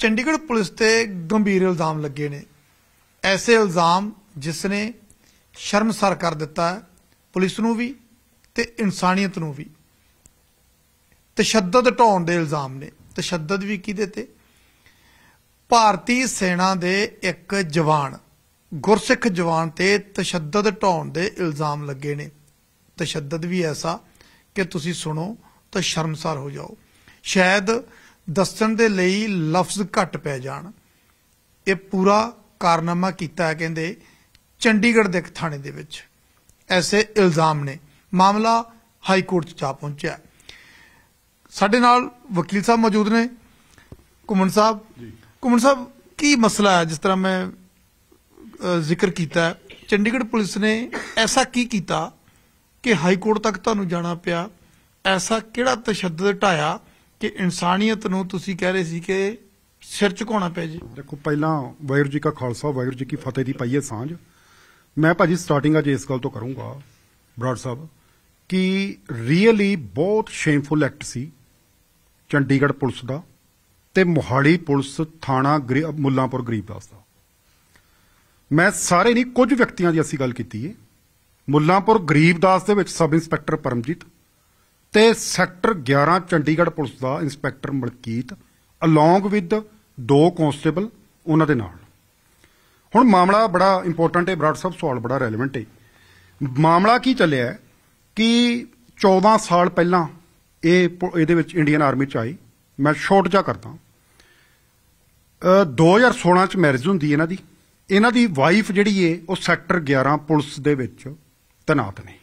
Chandigarh police ਤੇ ਗੰਭੀਰ ਇਲਜ਼ਾਮ ਲੱਗੇ ਨੇ ਐਸੇ ਇਲਜ਼ਾਮ ਜਿਸ ਨੇ ਸ਼ਰਮਸਾਰ ਕਰ ਦਿੱਤਾ ਪੁਲਿਸ ਨੂੰ ਵੀ ਤੇ ਇਨਸਾਨੀਅਤ ਨੂੰ ਵੀ ਤਸ਼ੱਦਦ ਢਾਉਣ ਦੇ ਇਲਜ਼ਾਮ ਨੇ ਤਸ਼ੱਦਦ ਵੀ ਕਿਹਦੇ ਤੇ ਭਾਰਤੀ ਸੈਨਾ ਦੇ ਇੱਕ ਜਵਾਨ ਗੁਰਸਿੱਖ ਜਵਾਨ ਤੇ ਤਸ਼ੱਦਦ ਢਾਉਣ ਦੇ ਇਲਜ਼ਾਮ ਲੱਗੇ ਨੇ ਤਸ਼ੱਦਦ ਵੀ ਐਸਾ ਕਿ ਤੁਸੀਂ ਸੁਣੋ ਤਾਂ ਸ਼ਰਮਸਾਰ ਹੋ ਜਾਓ ਸ਼ਾਇਦ ਦੱਸਣ ਦੇ ਲਈ ਲਫ਼ਜ਼ ਘੱਟ ਪੈ ਜਾਣ ਇਹ ਪੂਰਾ ਕਾਰਨਾਮਾ ਕੀਤਾ ਹੈ ਕਹਿੰਦੇ ਚੰਡੀਗੜ੍ਹ ਦੇ ਥਾਣੇ ਦੇ ਵਿੱਚ ਐਸੇ ਇਲਜ਼ਾਮ ਨੇ ਮਾਮਲਾ ਹਾਈ ਕੋਰਟ 'ਚ ਜਾ ਪਹੁੰਚਿਆ ਸਾਡੇ ਨਾਲ ਵਕੀਲ ਸਾਹਿਬ ਮੌਜੂਦ ਨੇ ਕੁਮਨ ਸਾਹਿਬ ਜੀ ਕੁਮਨ ਸਾਹਿਬ ਕੀ ਮਸਲਾ ਹੈ ਜਿਸ ਤਰ੍ਹਾਂ ਮੈਂ ਜ਼ਿਕਰ ਕੀਤਾ ਚੰਡੀਗੜ੍ਹ ਪੁਲਿਸ ਨੇ ਐਸਾ ਕੀ ਕੀਤਾ ਕਿ ਹਾਈ ਕੋਰਟ ਤੱਕ ਤੁਹਾਨੂੰ ਜਾਣਾ ਪਿਆ ਐਸਾ ਕਿਹੜਾ ਤਸ਼ੱਦਦ ਢਾਇਆ ਕਿ ਇਨਸਾਨੀਅਤ ਨੂੰ ਤੁਸੀਂ ਕਹਿ ਰਹੇ ਸੀ ਕਿ ਸਿਰ ਝੁਕਾਉਣਾ ਪੈ ਜੇ ਦੇਖੋ ਪਹਿਲਾਂ ਵੈਰ ਜੀ ਕਾ ਖਾਲਸਾ ਵੈਰ ਜੀ ਕੀ ਫਤਿਹ ਦੀ ਪਾਈਏ ਸਾਂਝ ਮੈਂ ਭਾਜੀ ਸਟਾਰਟਿੰਗ ਅਜ ਇਸ ਗੱਲ ਤੋਂ ਕਰੂੰਗਾ ਬਰਾੜ ਸਾਹਿਬ ਕਿ ਰੀਅਲੀ ਬਹੁਤ ਸ਼ੇਮਫੁਲ ਐਕਟ ਸੀ ਚੰਡੀਗੜ੍ਹ ਪੁਲਿਸ ਦਾ ਤੇ ਮੋਹਾਲੀ ਪੁਲਿਸ ਥਾਣਾ ਮੁੱਲਾਂਪੁਰ ਦਾਸ ਦਾ ਮੈਂ ਸਾਰੇ ਨਹੀਂ ਕੁਝ ਵਿਅਕਤੀਆਂ ਦੀ ਅਸੀਂ ਗੱਲ ਕੀਤੀ ਏ ਮੁੱਲਾਂਪੁਰ ਦਾਸ ਦੇ ਵਿੱਚ ਸਬ ਇੰਸਪੈਕਟਰ ਪਰਮਜੀਤ ਤੇ ਸੈਕਟਰ 11 ਚੰਡੀਗੜ੍ਹ ਪੁਲਿਸ ਦਾ ਇੰਸਪੈਕਟਰ ਮਲਕੀਤ ਅਲੋਂਗ ਵਿਦ ਦੋ ਕਨਸਟੇਬਲ ਉਹਨਾਂ ਦੇ ਨਾਲ ਹੁਣ ਮਾਮਲਾ ਬੜਾ ਇੰਪੋਰਟੈਂਟ ਹੈ ਬਰਾਡ ਸਾਹਿਬ ਸਵਾਲ ਬੜਾ ਰੈਲੇਵੈਂਟ ਹੈ ਮਾਮਲਾ ਕੀ ਚੱਲਿਆ ਕਿ 14 ਸਾਲ ਪਹਿਲਾਂ ਇਹ ਇਹਦੇ ਵਿੱਚ ਇੰਡੀਅਨ ਆਰਮੀ ਚ ਆਈ ਮੈਂ ਸ਼ੋਰਟ ਜਾ ਕਰਦਾ 2016 ਚ ਮੈਰਿਜ ਹੁੰਦੀ ਇਹਨਾਂ ਦੀ ਇਹਨਾਂ ਦੀ ਵਾਈਫ ਜਿਹੜੀ ਏ ਉਹ ਸੈਕਟਰ 11 ਪੁਲਿਸ ਦੇ ਵਿੱਚ ਤਨਾਤ ਨੇ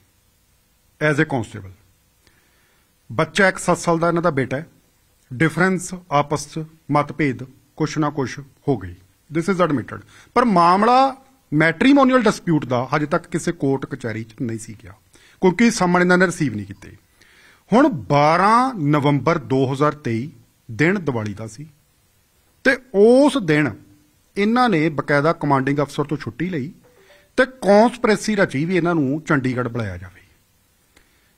ਐਜ਼ ਅ ਕਨਸਟੇਬਲ ਬੱਚਾ ਇੱਕ 7 ਸਾਲ ਦਾ ਇਹਨਾਂ ਦਾ ਬੇਟਾ ਹੈ ਡਿਫਰੈਂਸ ਆਪਸ ਚ ਮਤਭੇਦ ਕੁਛ ਨਾ ਕੁਛ ਹੋ ਗਈ ਥਿਸ ਇਜ਼ ਐਡਮਿਟਡ ਪਰ ਮਾਮਲਾ ਮੈਟ੍ਰੀਮੋਨੀਅਲ ਡਿਸਪਿਊਟ ਦਾ ਹਜੇ ਤੱਕ ਕਿਸੇ ਕੋਰਟ ਕਚਹਿਰੀ ਚ ਨਹੀਂ ਸੀ ਗਿਆ ਕਿਉਂਕਿ ਸਾਹਮਣੇ ਇਹਨਾਂ ਨੇ ਰਿਸੀਵ ਨਹੀਂ ਕੀਤੇ ਹੁਣ 12 ਨਵੰਬਰ 2023 ਦਿਨ ਦੀਵਾਲੀ ਦਾ ਸੀ ਤੇ ਉਸ ਦਿਨ ਇਹਨਾਂ ਨੇ ਬਕਾਇਦਾ ਕਮਾਂਡਿੰਗ ਅਫਸਰ ਤੋਂ ਛੁੱਟੀ ਲਈ ਤੇ ਕੌਨਸਪ੍ਰੇਸੀ ਰਚੀ ਵੀ ਇਹਨਾਂ ਨੂੰ ਚੰਡੀਗੜ੍ਹ ਬੁਲਾਇਆ ਜਾਵੇ